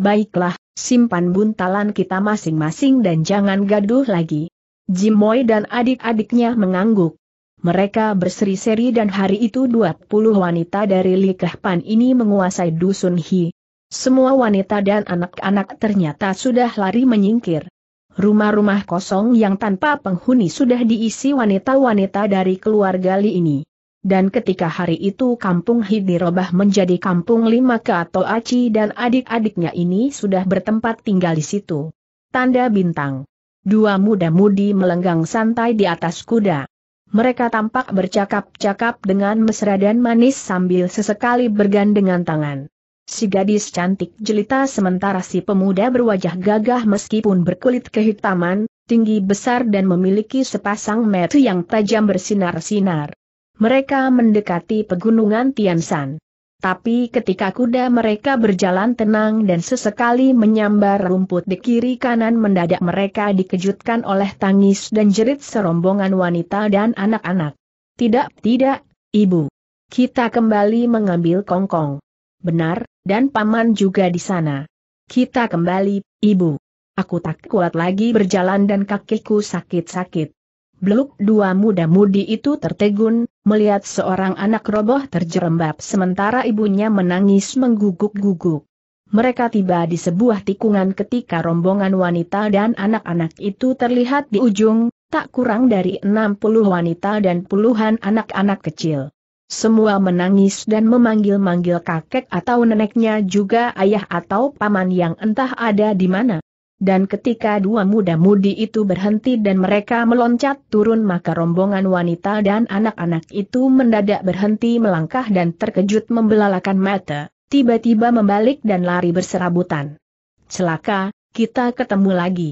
Baiklah, simpan buntalan kita masing-masing dan jangan gaduh lagi. Jimoy dan adik-adiknya mengangguk. Mereka berseri-seri dan hari itu 20 wanita dari Likahpan ini menguasai Dusun Hi. Semua wanita dan anak-anak ternyata sudah lari menyingkir. Rumah-rumah kosong yang tanpa penghuni sudah diisi wanita-wanita dari keluarga Li ini dan ketika hari itu kampung Hidirobah menjadi kampung lima ke atau Aci dan adik-adiknya ini sudah bertempat tinggal di situ. Tanda bintang. Dua muda-mudi melenggang santai di atas kuda. Mereka tampak bercakap-cakap dengan mesra dan manis sambil sesekali bergandengan tangan. Si gadis cantik jelita sementara si pemuda berwajah gagah meskipun berkulit kehitaman, tinggi besar dan memiliki sepasang mata yang tajam bersinar-sinar mereka mendekati pegunungan Tiansan. Tapi ketika kuda mereka berjalan tenang dan sesekali menyambar rumput di kiri kanan mendadak mereka dikejutkan oleh tangis dan jerit serombongan wanita dan anak-anak. Tidak, tidak, ibu. Kita kembali mengambil kongkong. Benar, dan paman juga di sana. Kita kembali, ibu. Aku tak kuat lagi berjalan dan kakiku sakit-sakit. Beluk dua muda-mudi itu tertegun, melihat seorang anak roboh terjerembab sementara ibunya menangis mengguguk-guguk. Mereka tiba di sebuah tikungan ketika rombongan wanita dan anak-anak itu terlihat di ujung, tak kurang dari 60 wanita dan puluhan anak-anak kecil. Semua menangis dan memanggil-manggil kakek atau neneknya juga ayah atau paman yang entah ada di mana. Dan ketika dua muda-mudi itu berhenti dan mereka meloncat turun maka rombongan wanita dan anak-anak itu mendadak berhenti melangkah dan terkejut membelalakan mata, tiba-tiba membalik dan lari berserabutan. Celaka, kita ketemu lagi.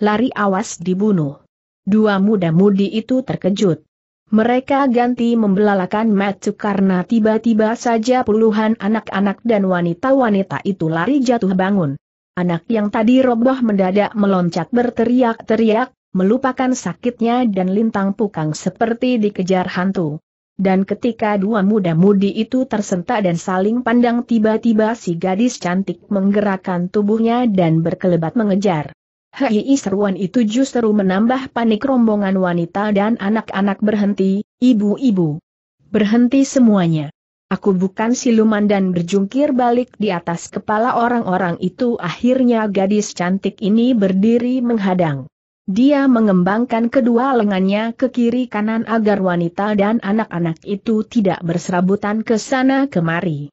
Lari awas dibunuh. Dua muda-mudi itu terkejut. Mereka ganti membelalakan mata karena tiba-tiba saja puluhan anak-anak dan wanita-wanita itu lari jatuh bangun. Anak yang tadi roboh mendadak meloncat berteriak-teriak, melupakan sakitnya dan lintang pukang seperti dikejar hantu. Dan ketika dua muda-mudi itu tersentak dan saling pandang tiba-tiba si gadis cantik menggerakkan tubuhnya dan berkelebat mengejar. Hei seruan itu justru menambah panik rombongan wanita dan anak-anak berhenti, ibu-ibu. Berhenti semuanya. Aku bukan siluman dan berjungkir balik di atas kepala orang-orang itu akhirnya gadis cantik ini berdiri menghadang. Dia mengembangkan kedua lengannya ke kiri kanan agar wanita dan anak-anak itu tidak berserabutan ke sana kemari.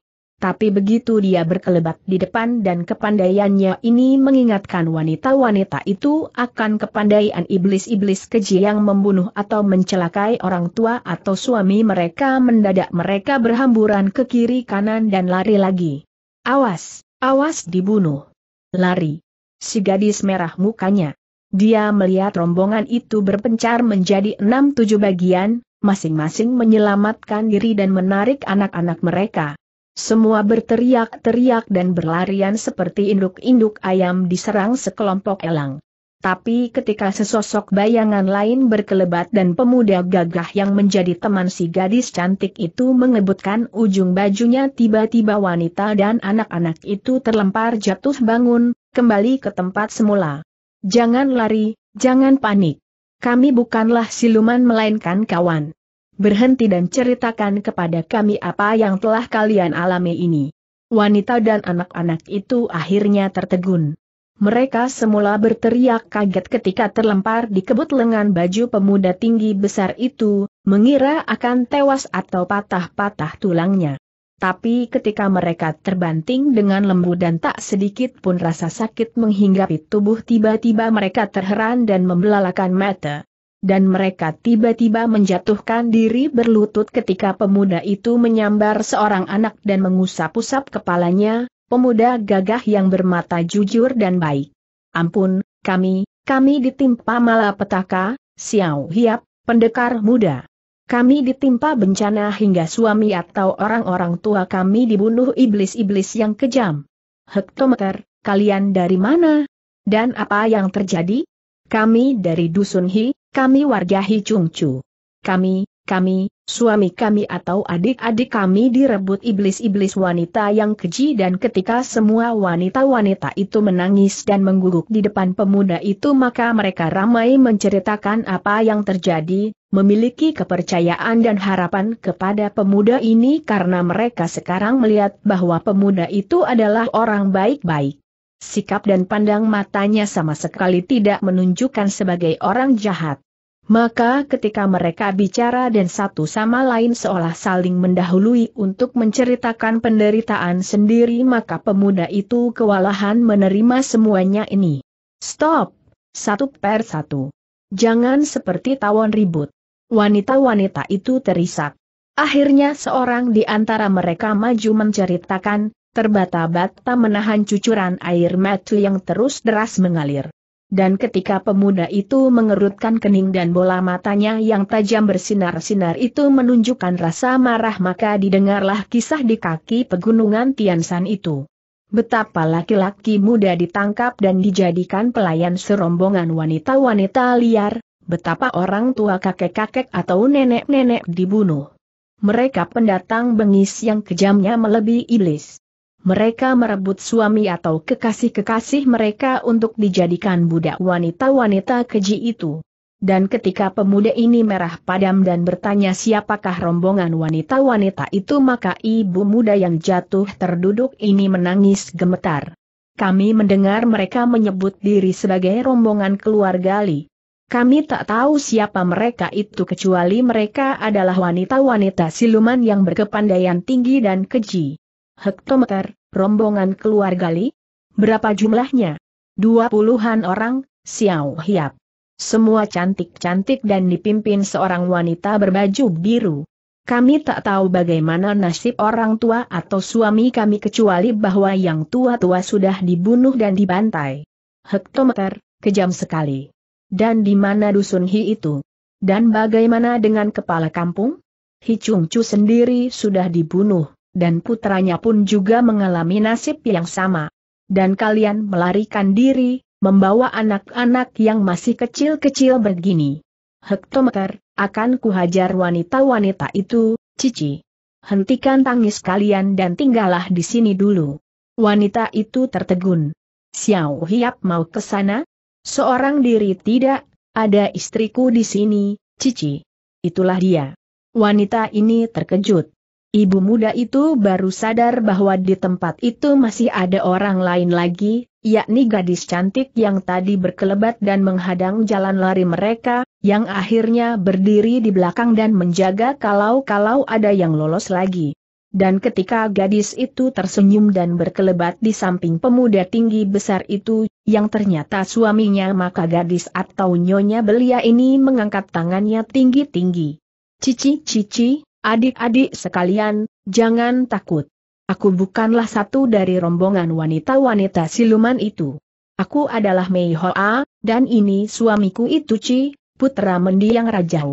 Tapi begitu dia berkelebat di depan dan kepandaiannya ini mengingatkan wanita-wanita itu akan kepandaian iblis-iblis keji yang membunuh atau mencelakai orang tua atau suami mereka mendadak mereka berhamburan ke kiri kanan dan lari lagi. Awas, awas dibunuh. Lari. Si gadis merah mukanya. Dia melihat rombongan itu berpencar menjadi enam tujuh bagian, masing-masing menyelamatkan diri dan menarik anak-anak mereka. Semua berteriak-teriak dan berlarian seperti induk-induk ayam diserang sekelompok elang. Tapi ketika sesosok bayangan lain berkelebat dan pemuda gagah yang menjadi teman si gadis cantik itu mengebutkan ujung bajunya tiba-tiba wanita dan anak-anak itu terlempar jatuh bangun, kembali ke tempat semula. Jangan lari, jangan panik. Kami bukanlah siluman melainkan kawan berhenti dan ceritakan kepada kami apa yang telah kalian alami ini. Wanita dan anak-anak itu akhirnya tertegun. Mereka semula berteriak kaget ketika terlempar di kebut lengan baju pemuda tinggi besar itu, mengira akan tewas atau patah-patah tulangnya. Tapi ketika mereka terbanting dengan lembu dan tak sedikit pun rasa sakit menghinggapi tubuh tiba-tiba mereka terheran dan membelalakan mata dan mereka tiba-tiba menjatuhkan diri berlutut ketika pemuda itu menyambar seorang anak dan mengusap-usap kepalanya, pemuda gagah yang bermata jujur dan baik. Ampun, kami, kami ditimpa malapetaka, Xiao Hiap, pendekar muda. Kami ditimpa bencana hingga suami atau orang-orang tua kami dibunuh iblis-iblis yang kejam. Hektometer, kalian dari mana? Dan apa yang terjadi? Kami dari Dusun Hi, kami warga Hicungcu. Kami, kami, suami kami atau adik-adik kami direbut iblis-iblis wanita yang keji dan ketika semua wanita-wanita itu menangis dan mengguguk di depan pemuda itu maka mereka ramai menceritakan apa yang terjadi, memiliki kepercayaan dan harapan kepada pemuda ini karena mereka sekarang melihat bahwa pemuda itu adalah orang baik-baik sikap dan pandang matanya sama sekali tidak menunjukkan sebagai orang jahat. Maka ketika mereka bicara dan satu sama lain seolah saling mendahului untuk menceritakan penderitaan sendiri maka pemuda itu kewalahan menerima semuanya ini. Stop! Satu per satu. Jangan seperti tawon ribut. Wanita-wanita itu terisak. Akhirnya seorang di antara mereka maju menceritakan, terbata-bata menahan cucuran air mata yang terus deras mengalir. Dan ketika pemuda itu mengerutkan kening dan bola matanya yang tajam bersinar-sinar itu menunjukkan rasa marah maka didengarlah kisah di kaki pegunungan Tiansan itu. Betapa laki-laki muda ditangkap dan dijadikan pelayan serombongan wanita-wanita liar, betapa orang tua kakek-kakek atau nenek-nenek dibunuh. Mereka pendatang bengis yang kejamnya melebihi iblis mereka merebut suami atau kekasih-kekasih mereka untuk dijadikan budak wanita-wanita keji itu. Dan ketika pemuda ini merah padam dan bertanya siapakah rombongan wanita-wanita itu maka ibu muda yang jatuh terduduk ini menangis gemetar. Kami mendengar mereka menyebut diri sebagai rombongan keluarga Li. Kami tak tahu siapa mereka itu kecuali mereka adalah wanita-wanita siluman yang berkepandaian tinggi dan keji hektometer, rombongan keluar gali? Berapa jumlahnya? Dua puluhan orang, Xiao Hiap. Semua cantik-cantik dan dipimpin seorang wanita berbaju biru. Kami tak tahu bagaimana nasib orang tua atau suami kami kecuali bahwa yang tua-tua sudah dibunuh dan dibantai. Hektometer, kejam sekali. Dan di mana dusun Hi itu? Dan bagaimana dengan kepala kampung? Hi Chung Chu sendiri sudah dibunuh dan putranya pun juga mengalami nasib yang sama. Dan kalian melarikan diri, membawa anak-anak yang masih kecil-kecil begini. Hektometer, akan kuhajar wanita-wanita itu, Cici. Hentikan tangis kalian dan tinggallah di sini dulu. Wanita itu tertegun. Xiao Hiap mau ke sana? Seorang diri tidak, ada istriku di sini, Cici. Itulah dia. Wanita ini terkejut. Ibu muda itu baru sadar bahwa di tempat itu masih ada orang lain lagi, yakni gadis cantik yang tadi berkelebat dan menghadang jalan lari mereka, yang akhirnya berdiri di belakang dan menjaga kalau-kalau ada yang lolos lagi. Dan ketika gadis itu tersenyum dan berkelebat di samping pemuda tinggi besar itu, yang ternyata suaminya maka gadis atau nyonya belia ini mengangkat tangannya tinggi-tinggi. Cici-cici, Adik-adik sekalian, jangan takut. Aku bukanlah satu dari rombongan wanita-wanita siluman itu. Aku adalah Mei Hoa, dan ini suamiku itu Ci, putra mendiang Raja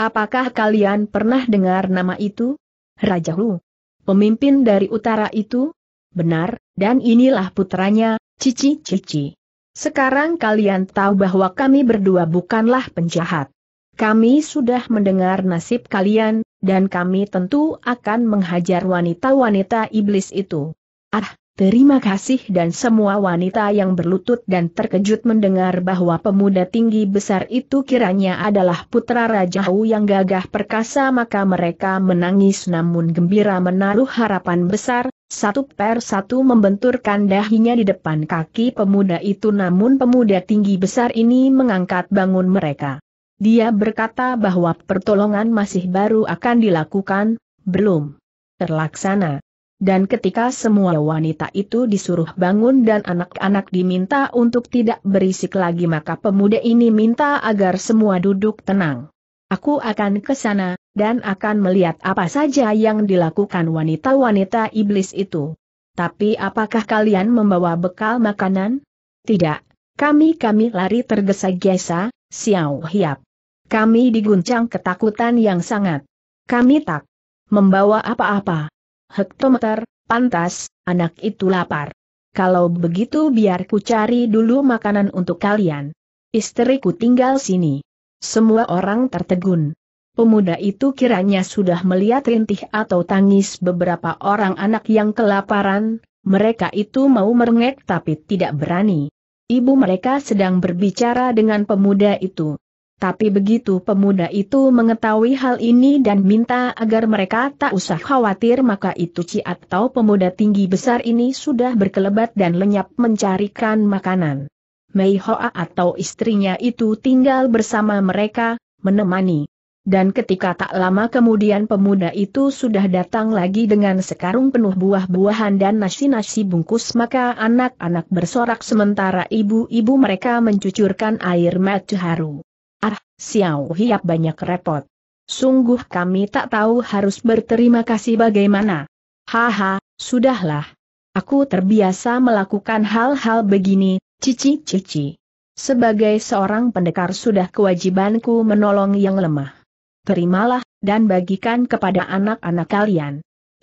Apakah kalian pernah dengar nama itu? Raja Hu. Pemimpin dari utara itu? Benar, dan inilah putranya, Cici Cici. Sekarang kalian tahu bahwa kami berdua bukanlah penjahat. Kami sudah mendengar nasib kalian, dan kami tentu akan menghajar wanita-wanita iblis itu. Ah, terima kasih dan semua wanita yang berlutut dan terkejut mendengar bahwa pemuda tinggi besar itu kiranya adalah putra Raja Hu yang gagah perkasa maka mereka menangis namun gembira menaruh harapan besar, satu per satu membenturkan dahinya di depan kaki pemuda itu namun pemuda tinggi besar ini mengangkat bangun mereka. Dia berkata bahwa pertolongan masih baru akan dilakukan, belum terlaksana. Dan ketika semua wanita itu disuruh bangun dan anak-anak diminta untuk tidak berisik lagi maka pemuda ini minta agar semua duduk tenang. Aku akan ke sana, dan akan melihat apa saja yang dilakukan wanita-wanita iblis itu. Tapi apakah kalian membawa bekal makanan? Tidak. Kami-kami lari tergesa-gesa, Xiao Hiap. Kami diguncang ketakutan yang sangat. Kami tak membawa apa-apa. Hektometer, pantas, anak itu lapar. Kalau begitu biar ku cari dulu makanan untuk kalian. Istriku tinggal sini. Semua orang tertegun. Pemuda itu kiranya sudah melihat rintih atau tangis beberapa orang anak yang kelaparan, mereka itu mau merengek tapi tidak berani. Ibu mereka sedang berbicara dengan pemuda itu. Tapi begitu pemuda itu mengetahui hal ini dan minta agar mereka tak usah khawatir maka itu Ci atau pemuda tinggi besar ini sudah berkelebat dan lenyap mencarikan makanan. Mei Hoa atau istrinya itu tinggal bersama mereka, menemani. Dan ketika tak lama kemudian pemuda itu sudah datang lagi dengan sekarung penuh buah-buahan dan nasi-nasi bungkus maka anak-anak bersorak sementara ibu-ibu mereka mencucurkan air mata haru. Ah, Xiao Hiap banyak repot. Sungguh kami tak tahu harus berterima kasih bagaimana. Haha, sudahlah. Aku terbiasa melakukan hal-hal begini, cici-cici. Sebagai seorang pendekar sudah kewajibanku menolong yang lemah. Terimalah, dan bagikan kepada anak-anak kalian.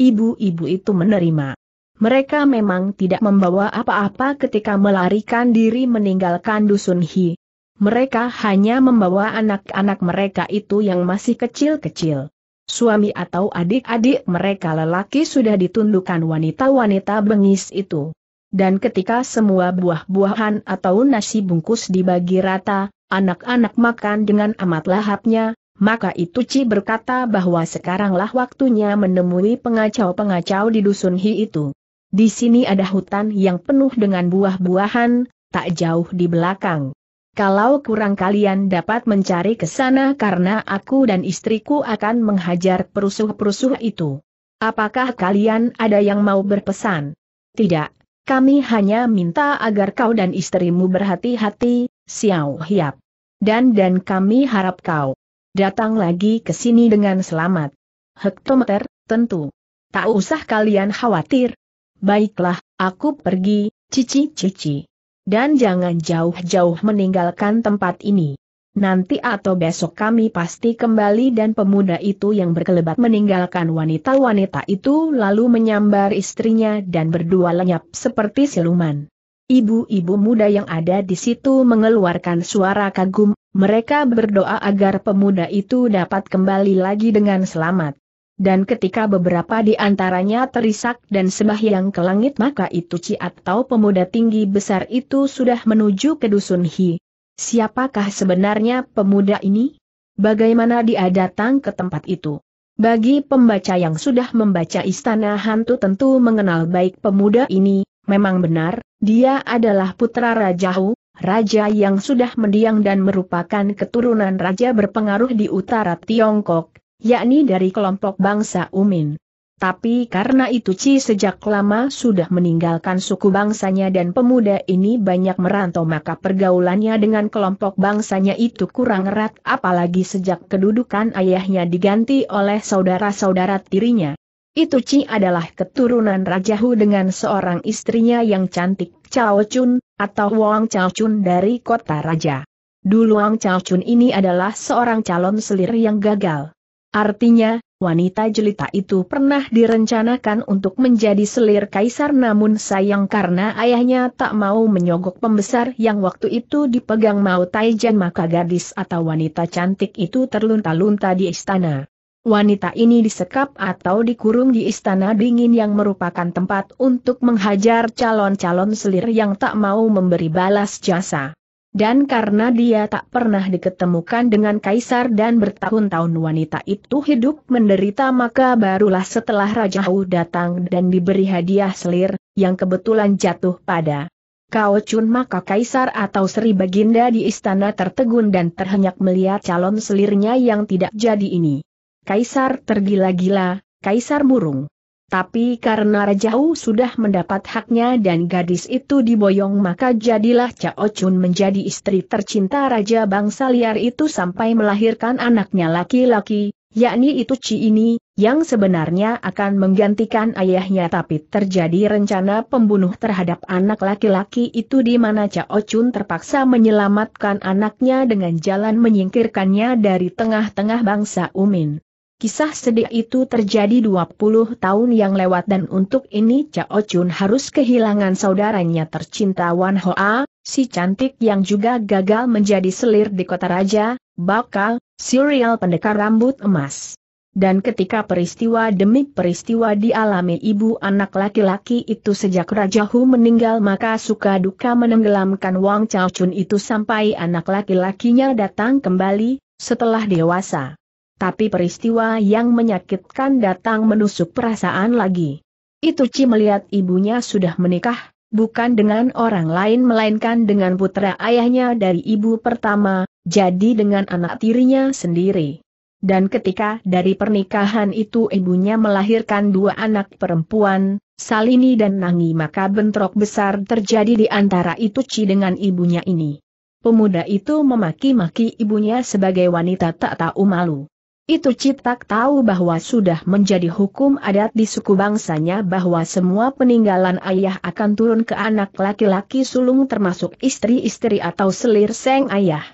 Ibu-ibu itu menerima. Mereka memang tidak membawa apa-apa ketika melarikan diri meninggalkan dusun Hi, mereka hanya membawa anak-anak mereka itu yang masih kecil-kecil. Suami atau adik-adik mereka lelaki sudah ditundukkan wanita-wanita bengis itu. Dan ketika semua buah-buahan atau nasi bungkus dibagi rata, anak-anak makan dengan amat lahapnya, maka itu Ci berkata bahwa sekaranglah waktunya menemui pengacau-pengacau di dusun Hi itu. Di sini ada hutan yang penuh dengan buah-buahan, tak jauh di belakang. Kalau kurang kalian dapat mencari ke sana karena aku dan istriku akan menghajar perusuh-perusuh itu. Apakah kalian ada yang mau berpesan? Tidak, kami hanya minta agar kau dan istrimu berhati-hati, Xiao Hiap. Dan dan kami harap kau datang lagi ke sini dengan selamat. Hektometer, tentu. Tak usah kalian khawatir. Baiklah, aku pergi, cici-cici. Dan jangan jauh-jauh meninggalkan tempat ini. Nanti atau besok kami pasti kembali dan pemuda itu yang berkelebat meninggalkan wanita-wanita itu lalu menyambar istrinya dan berdua lenyap seperti siluman. Ibu-ibu muda yang ada di situ mengeluarkan suara kagum, mereka berdoa agar pemuda itu dapat kembali lagi dengan selamat dan ketika beberapa di antaranya terisak dan sembahyang ke langit maka itu Ci atau pemuda tinggi besar itu sudah menuju ke Dusun Hi. Siapakah sebenarnya pemuda ini? Bagaimana dia datang ke tempat itu? Bagi pembaca yang sudah membaca Istana Hantu tentu mengenal baik pemuda ini, memang benar, dia adalah putra Raja Hu, raja yang sudah mendiang dan merupakan keturunan raja berpengaruh di utara Tiongkok, yakni dari kelompok bangsa Umin. Tapi karena itu Ci sejak lama sudah meninggalkan suku bangsanya dan pemuda ini banyak merantau maka pergaulannya dengan kelompok bangsanya itu kurang erat apalagi sejak kedudukan ayahnya diganti oleh saudara-saudara tirinya. Itu Ci adalah keturunan Raja Hu dengan seorang istrinya yang cantik, Chao Chun, atau Wang Chao Chun dari kota Raja. Dulu Wang Chao Chun ini adalah seorang calon selir yang gagal. Artinya, wanita jelita itu pernah direncanakan untuk menjadi selir kaisar namun sayang karena ayahnya tak mau menyogok pembesar yang waktu itu dipegang mau Taijan maka gadis atau wanita cantik itu terlunta-lunta di istana. Wanita ini disekap atau dikurung di istana dingin yang merupakan tempat untuk menghajar calon-calon selir yang tak mau memberi balas jasa. Dan karena dia tak pernah diketemukan dengan kaisar dan bertahun-tahun wanita itu hidup menderita maka barulah setelah Raja Hu datang dan diberi hadiah selir, yang kebetulan jatuh pada Kao Chun maka kaisar atau Sri Baginda di istana tertegun dan terhenyak melihat calon selirnya yang tidak jadi ini. Kaisar tergila-gila, kaisar burung. Tapi karena Raja Wu sudah mendapat haknya dan gadis itu diboyong maka jadilah Cao Chun menjadi istri tercinta Raja Bangsa Liar itu sampai melahirkan anaknya laki-laki, yakni itu Ci ini, yang sebenarnya akan menggantikan ayahnya tapi terjadi rencana pembunuh terhadap anak laki-laki itu di mana Cao Chun terpaksa menyelamatkan anaknya dengan jalan menyingkirkannya dari tengah-tengah bangsa Umin. Kisah sedih itu terjadi 20 tahun yang lewat dan untuk ini Cao Chun harus kehilangan saudaranya tercinta Wan Hoa, si cantik yang juga gagal menjadi selir di kota raja, bakal, serial pendekar rambut emas. Dan ketika peristiwa demi peristiwa dialami ibu anak laki-laki itu sejak Raja Hu meninggal maka suka duka menenggelamkan Wang Cao Chun itu sampai anak laki-lakinya datang kembali, setelah dewasa. Tapi peristiwa yang menyakitkan datang menusuk perasaan lagi. Itu Ci melihat ibunya sudah menikah, bukan dengan orang lain melainkan dengan putra ayahnya dari ibu pertama, jadi dengan anak tirinya sendiri. Dan ketika dari pernikahan itu ibunya melahirkan dua anak perempuan, Salini dan Nangi maka bentrok besar terjadi di antara itu Ci dengan ibunya ini. Pemuda itu memaki-maki ibunya sebagai wanita tak tahu malu. Itu Citak tahu bahwa sudah menjadi hukum adat di suku bangsanya bahwa semua peninggalan ayah akan turun ke anak laki-laki sulung termasuk istri-istri atau selir seng ayah.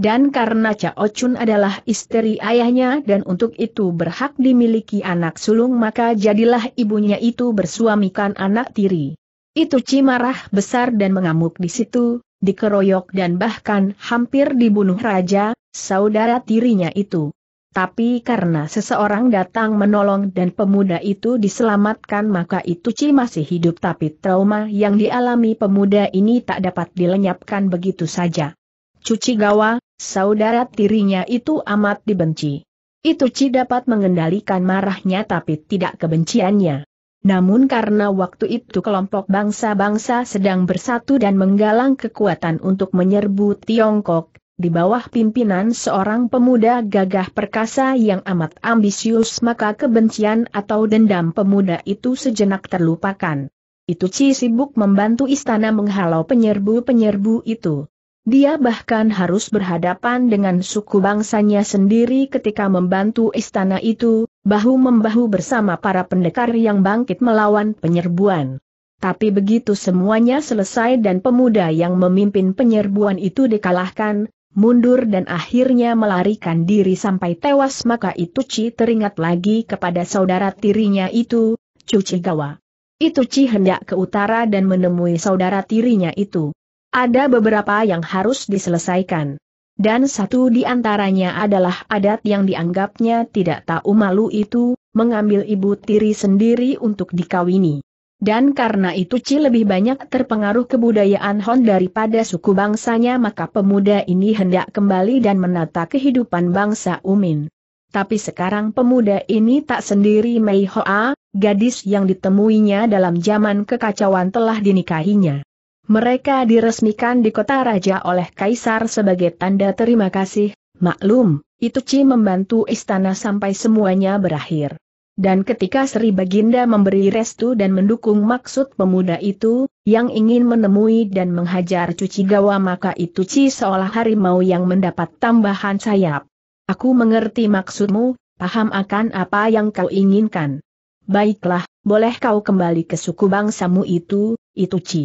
Dan karena Cao Chun adalah istri ayahnya dan untuk itu berhak dimiliki anak sulung maka jadilah ibunya itu bersuamikan anak tiri. Itu cimarah besar dan mengamuk di situ, dikeroyok dan bahkan hampir dibunuh raja, saudara tirinya itu. Tapi karena seseorang datang menolong dan pemuda itu diselamatkan maka itu Ci masih hidup tapi trauma yang dialami pemuda ini tak dapat dilenyapkan begitu saja. Cuci Gawa, saudara tirinya itu amat dibenci. Itu Ci dapat mengendalikan marahnya tapi tidak kebenciannya. Namun karena waktu itu kelompok bangsa-bangsa sedang bersatu dan menggalang kekuatan untuk menyerbu Tiongkok, di bawah pimpinan seorang pemuda gagah perkasa yang amat ambisius maka kebencian atau dendam pemuda itu sejenak terlupakan. Itu Ci sibuk membantu istana menghalau penyerbu-penyerbu itu. Dia bahkan harus berhadapan dengan suku bangsanya sendiri ketika membantu istana itu, bahu-membahu bersama para pendekar yang bangkit melawan penyerbuan. Tapi begitu semuanya selesai dan pemuda yang memimpin penyerbuan itu dikalahkan, mundur dan akhirnya melarikan diri sampai tewas maka itu Ci teringat lagi kepada saudara tirinya itu, Cuci Gawa. Itu Ci hendak ke utara dan menemui saudara tirinya itu. Ada beberapa yang harus diselesaikan. Dan satu di antaranya adalah adat yang dianggapnya tidak tahu malu itu, mengambil ibu tiri sendiri untuk dikawini dan karena itu Ci lebih banyak terpengaruh kebudayaan Hon daripada suku bangsanya maka pemuda ini hendak kembali dan menata kehidupan bangsa Umin. Tapi sekarang pemuda ini tak sendiri Mei Hoa, gadis yang ditemuinya dalam zaman kekacauan telah dinikahinya. Mereka diresmikan di kota raja oleh kaisar sebagai tanda terima kasih, maklum, itu Ci membantu istana sampai semuanya berakhir. Dan ketika Sri Baginda memberi restu dan mendukung maksud pemuda itu, yang ingin menemui dan menghajar cuci gawa maka itu ci seolah harimau yang mendapat tambahan sayap. Aku mengerti maksudmu, paham akan apa yang kau inginkan. Baiklah, boleh kau kembali ke suku bangsamu itu, itu ci.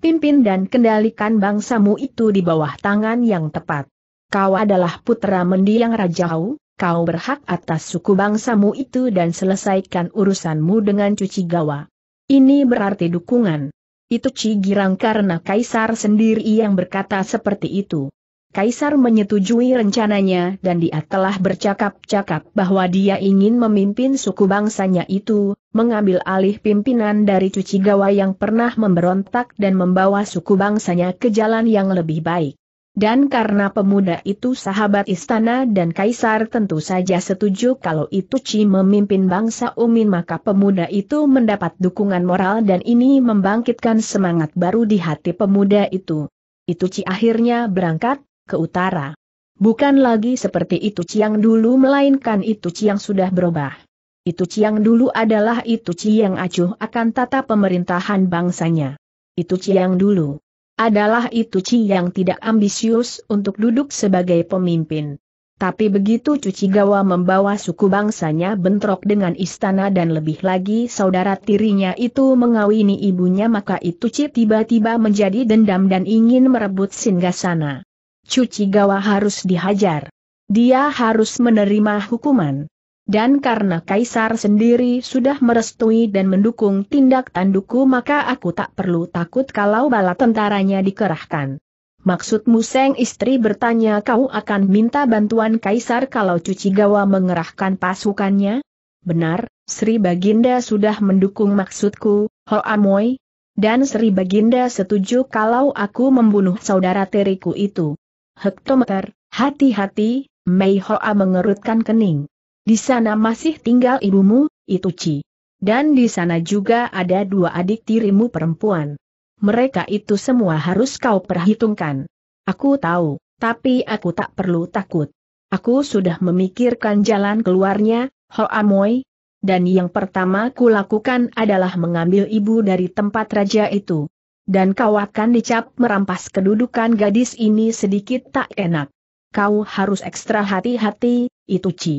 Pimpin dan kendalikan bangsamu itu di bawah tangan yang tepat. Kau adalah putra mendiang Rajau, kau berhak atas suku bangsamu itu dan selesaikan urusanmu dengan cuci gawa. Ini berarti dukungan. Itu Cigirang karena Kaisar sendiri yang berkata seperti itu. Kaisar menyetujui rencananya dan dia telah bercakap-cakap bahwa dia ingin memimpin suku bangsanya itu, mengambil alih pimpinan dari Cuci Cucigawa yang pernah memberontak dan membawa suku bangsanya ke jalan yang lebih baik. Dan karena pemuda itu sahabat istana dan kaisar tentu saja setuju kalau itu ci memimpin bangsa Umin maka pemuda itu mendapat dukungan moral dan ini membangkitkan semangat baru di hati pemuda itu. itu ci akhirnya berangkat ke utara. Bukan lagi seperti itu ci yang dulu melainkan itu ci yang sudah berubah. itu ci yang dulu adalah itu ci yang acuh akan tata pemerintahan bangsanya. itu ci yang dulu adalah itu Ci yang tidak ambisius untuk duduk sebagai pemimpin. Tapi begitu Cuci Gawa membawa suku bangsanya bentrok dengan istana dan lebih lagi saudara tirinya itu mengawini ibunya maka itu Ci tiba-tiba menjadi dendam dan ingin merebut singgasana. Cuci Gawa harus dihajar. Dia harus menerima hukuman. Dan karena Kaisar sendiri sudah merestui dan mendukung tindak tanduku maka aku tak perlu takut kalau bala tentaranya dikerahkan. Maksudmu Seng istri bertanya kau akan minta bantuan Kaisar kalau Cuci Gawa mengerahkan pasukannya? Benar, Sri Baginda sudah mendukung maksudku, Ho Amoy. Dan Sri Baginda setuju kalau aku membunuh saudara teriku itu. Hektometer, hati-hati, Mei Hoa mengerutkan kening. Di sana masih tinggal ibumu, Itu Ituci. Dan di sana juga ada dua adik tirimu perempuan. Mereka itu semua harus kau perhitungkan. Aku tahu, tapi aku tak perlu takut. Aku sudah memikirkan jalan keluarnya, Hoamoy. Dan yang pertama ku lakukan adalah mengambil ibu dari tempat raja itu. Dan kau akan dicap merampas kedudukan gadis ini sedikit tak enak. Kau harus ekstra hati-hati, itu Ci.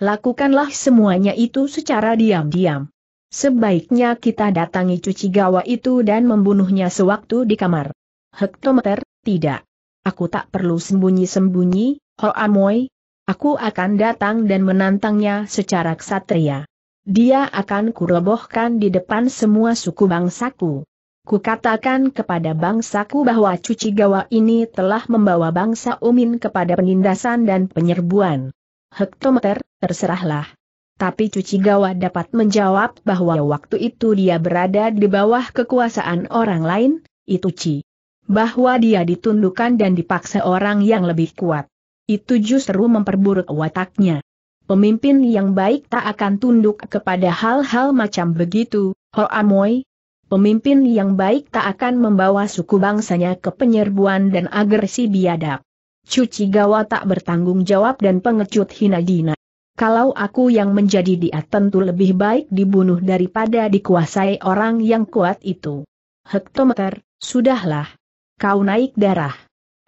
Lakukanlah semuanya itu secara diam-diam. Sebaiknya kita datangi cuci gawa itu dan membunuhnya sewaktu di kamar. Hektometer, tidak. Aku tak perlu sembunyi-sembunyi, Ho Amoy. Aku akan datang dan menantangnya secara ksatria. Dia akan kurobohkan di depan semua suku bangsaku. Kukatakan kepada bangsaku bahwa cuci gawa ini telah membawa bangsa Umin kepada penindasan dan penyerbuan hektometer, terserahlah. Tapi Cuci Gawa dapat menjawab bahwa waktu itu dia berada di bawah kekuasaan orang lain, itu Ci. Bahwa dia ditundukkan dan dipaksa orang yang lebih kuat. Itu justru memperburuk wataknya. Pemimpin yang baik tak akan tunduk kepada hal-hal macam begitu, Amoy. Pemimpin yang baik tak akan membawa suku bangsanya ke penyerbuan dan agresi biadab cuci gawa tak bertanggung jawab dan pengecut hina dina. Kalau aku yang menjadi dia tentu lebih baik dibunuh daripada dikuasai orang yang kuat itu. Hektometer, sudahlah. Kau naik darah.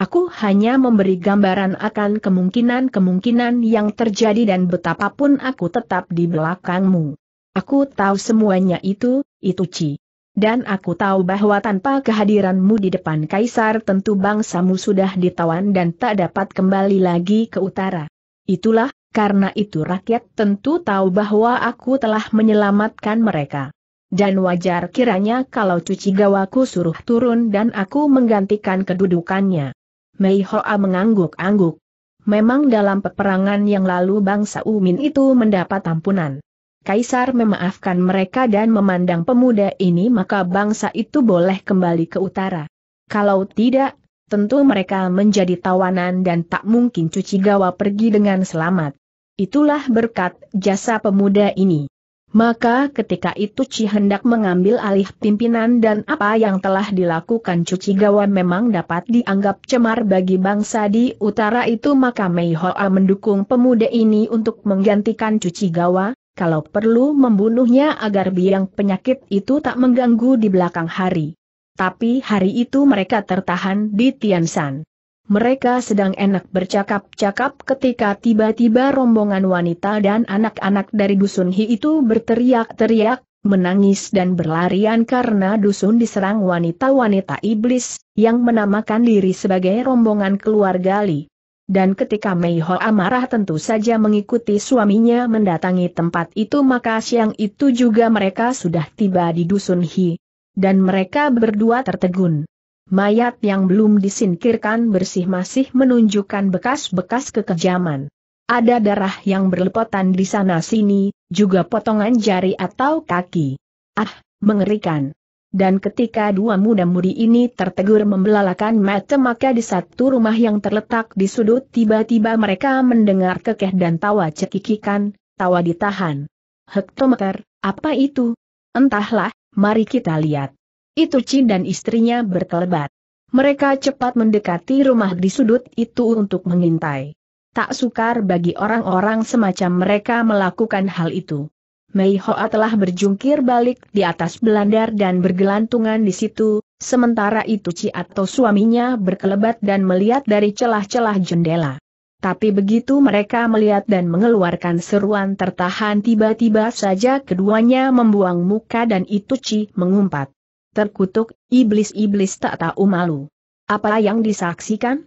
Aku hanya memberi gambaran akan kemungkinan-kemungkinan yang terjadi dan betapapun aku tetap di belakangmu. Aku tahu semuanya itu, itu Ci. Dan aku tahu bahwa tanpa kehadiranmu di depan kaisar tentu bangsamu sudah ditawan dan tak dapat kembali lagi ke utara. Itulah, karena itu rakyat tentu tahu bahwa aku telah menyelamatkan mereka. Dan wajar kiranya kalau cuci gawaku suruh turun dan aku menggantikan kedudukannya. Mei Hoa mengangguk-angguk. Memang dalam peperangan yang lalu bangsa Umin itu mendapat ampunan. Kaisar memaafkan mereka dan memandang pemuda ini maka bangsa itu boleh kembali ke utara. Kalau tidak, tentu mereka menjadi tawanan dan tak mungkin cuci gawa pergi dengan selamat. Itulah berkat jasa pemuda ini. Maka ketika itu Ci hendak mengambil alih pimpinan dan apa yang telah dilakukan Cuci Gawa memang dapat dianggap cemar bagi bangsa di utara itu maka Mei Hoa mendukung pemuda ini untuk menggantikan Cuci Gawa, kalau perlu membunuhnya agar biang penyakit itu tak mengganggu di belakang hari. Tapi hari itu mereka tertahan di Tiansan. Mereka sedang enak bercakap-cakap ketika tiba-tiba rombongan wanita dan anak-anak dari dusun Hi itu berteriak-teriak, menangis dan berlarian karena dusun diserang wanita-wanita iblis, yang menamakan diri sebagai rombongan keluarga Li. Dan ketika Mei Ho amarah tentu saja mengikuti suaminya mendatangi tempat itu maka siang itu juga mereka sudah tiba di Dusun Hi. Dan mereka berdua tertegun. Mayat yang belum disingkirkan bersih masih menunjukkan bekas-bekas kekejaman. Ada darah yang berlepotan di sana-sini, juga potongan jari atau kaki. Ah, mengerikan dan ketika dua muda mudi ini tertegur membelalakan mata maka di satu rumah yang terletak di sudut tiba-tiba mereka mendengar kekeh dan tawa cekikikan, tawa ditahan. Hektometer, apa itu? Entahlah, mari kita lihat. Itu Chin dan istrinya berkelebat. Mereka cepat mendekati rumah di sudut itu untuk mengintai. Tak sukar bagi orang-orang semacam mereka melakukan hal itu. Mei Hoa telah berjungkir balik di atas belandar dan bergelantungan di situ, sementara itu Ci atau suaminya berkelebat dan melihat dari celah-celah jendela. Tapi begitu mereka melihat dan mengeluarkan seruan tertahan tiba-tiba saja keduanya membuang muka dan itu Ci mengumpat. Terkutuk, iblis-iblis tak tahu malu. Apa yang disaksikan?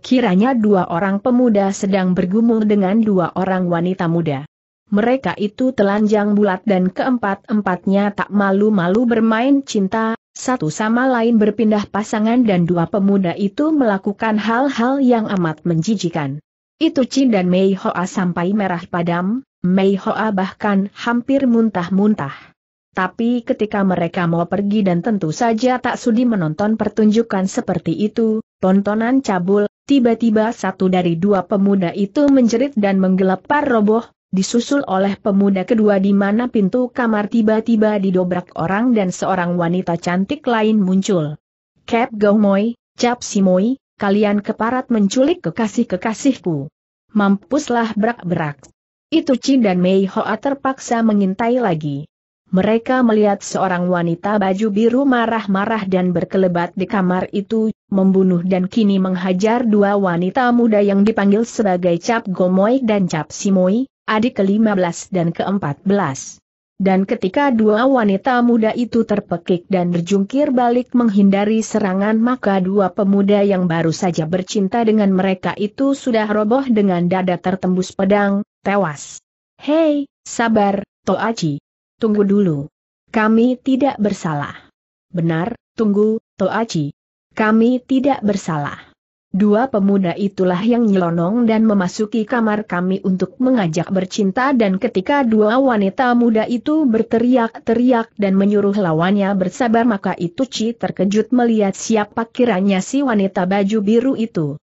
Kiranya dua orang pemuda sedang bergumul dengan dua orang wanita muda mereka itu telanjang bulat dan keempat-empatnya tak malu-malu bermain cinta, satu sama lain berpindah pasangan dan dua pemuda itu melakukan hal-hal yang amat menjijikan. Itu Chin dan Mei Hoa sampai merah padam, Mei Hoa bahkan hampir muntah-muntah. Tapi ketika mereka mau pergi dan tentu saja tak sudi menonton pertunjukan seperti itu, tontonan cabul, tiba-tiba satu dari dua pemuda itu menjerit dan menggelepar roboh, disusul oleh pemuda kedua di mana pintu kamar tiba-tiba didobrak orang dan seorang wanita cantik lain muncul. Cap Gaumoy, Cap Simoy, kalian keparat menculik kekasih-kekasihku. Mampuslah berak-berak. Itu Chin dan Mei Hoa terpaksa mengintai lagi. Mereka melihat seorang wanita baju biru marah-marah dan berkelebat di kamar itu, membunuh dan kini menghajar dua wanita muda yang dipanggil sebagai Cap Gomoy dan Cap Simoy, adik ke-15 dan ke-14. Dan ketika dua wanita muda itu terpekik dan berjungkir balik menghindari serangan maka dua pemuda yang baru saja bercinta dengan mereka itu sudah roboh dengan dada tertembus pedang, tewas. Hei, sabar, Toachi. Tunggu dulu. Kami tidak bersalah. Benar, tunggu, Toachi. Kami tidak bersalah. Dua pemuda itulah yang nyelonong dan memasuki kamar kami untuk mengajak bercinta dan ketika dua wanita muda itu berteriak-teriak dan menyuruh lawannya bersabar maka itu Ci terkejut melihat siapa kiranya si wanita baju biru itu.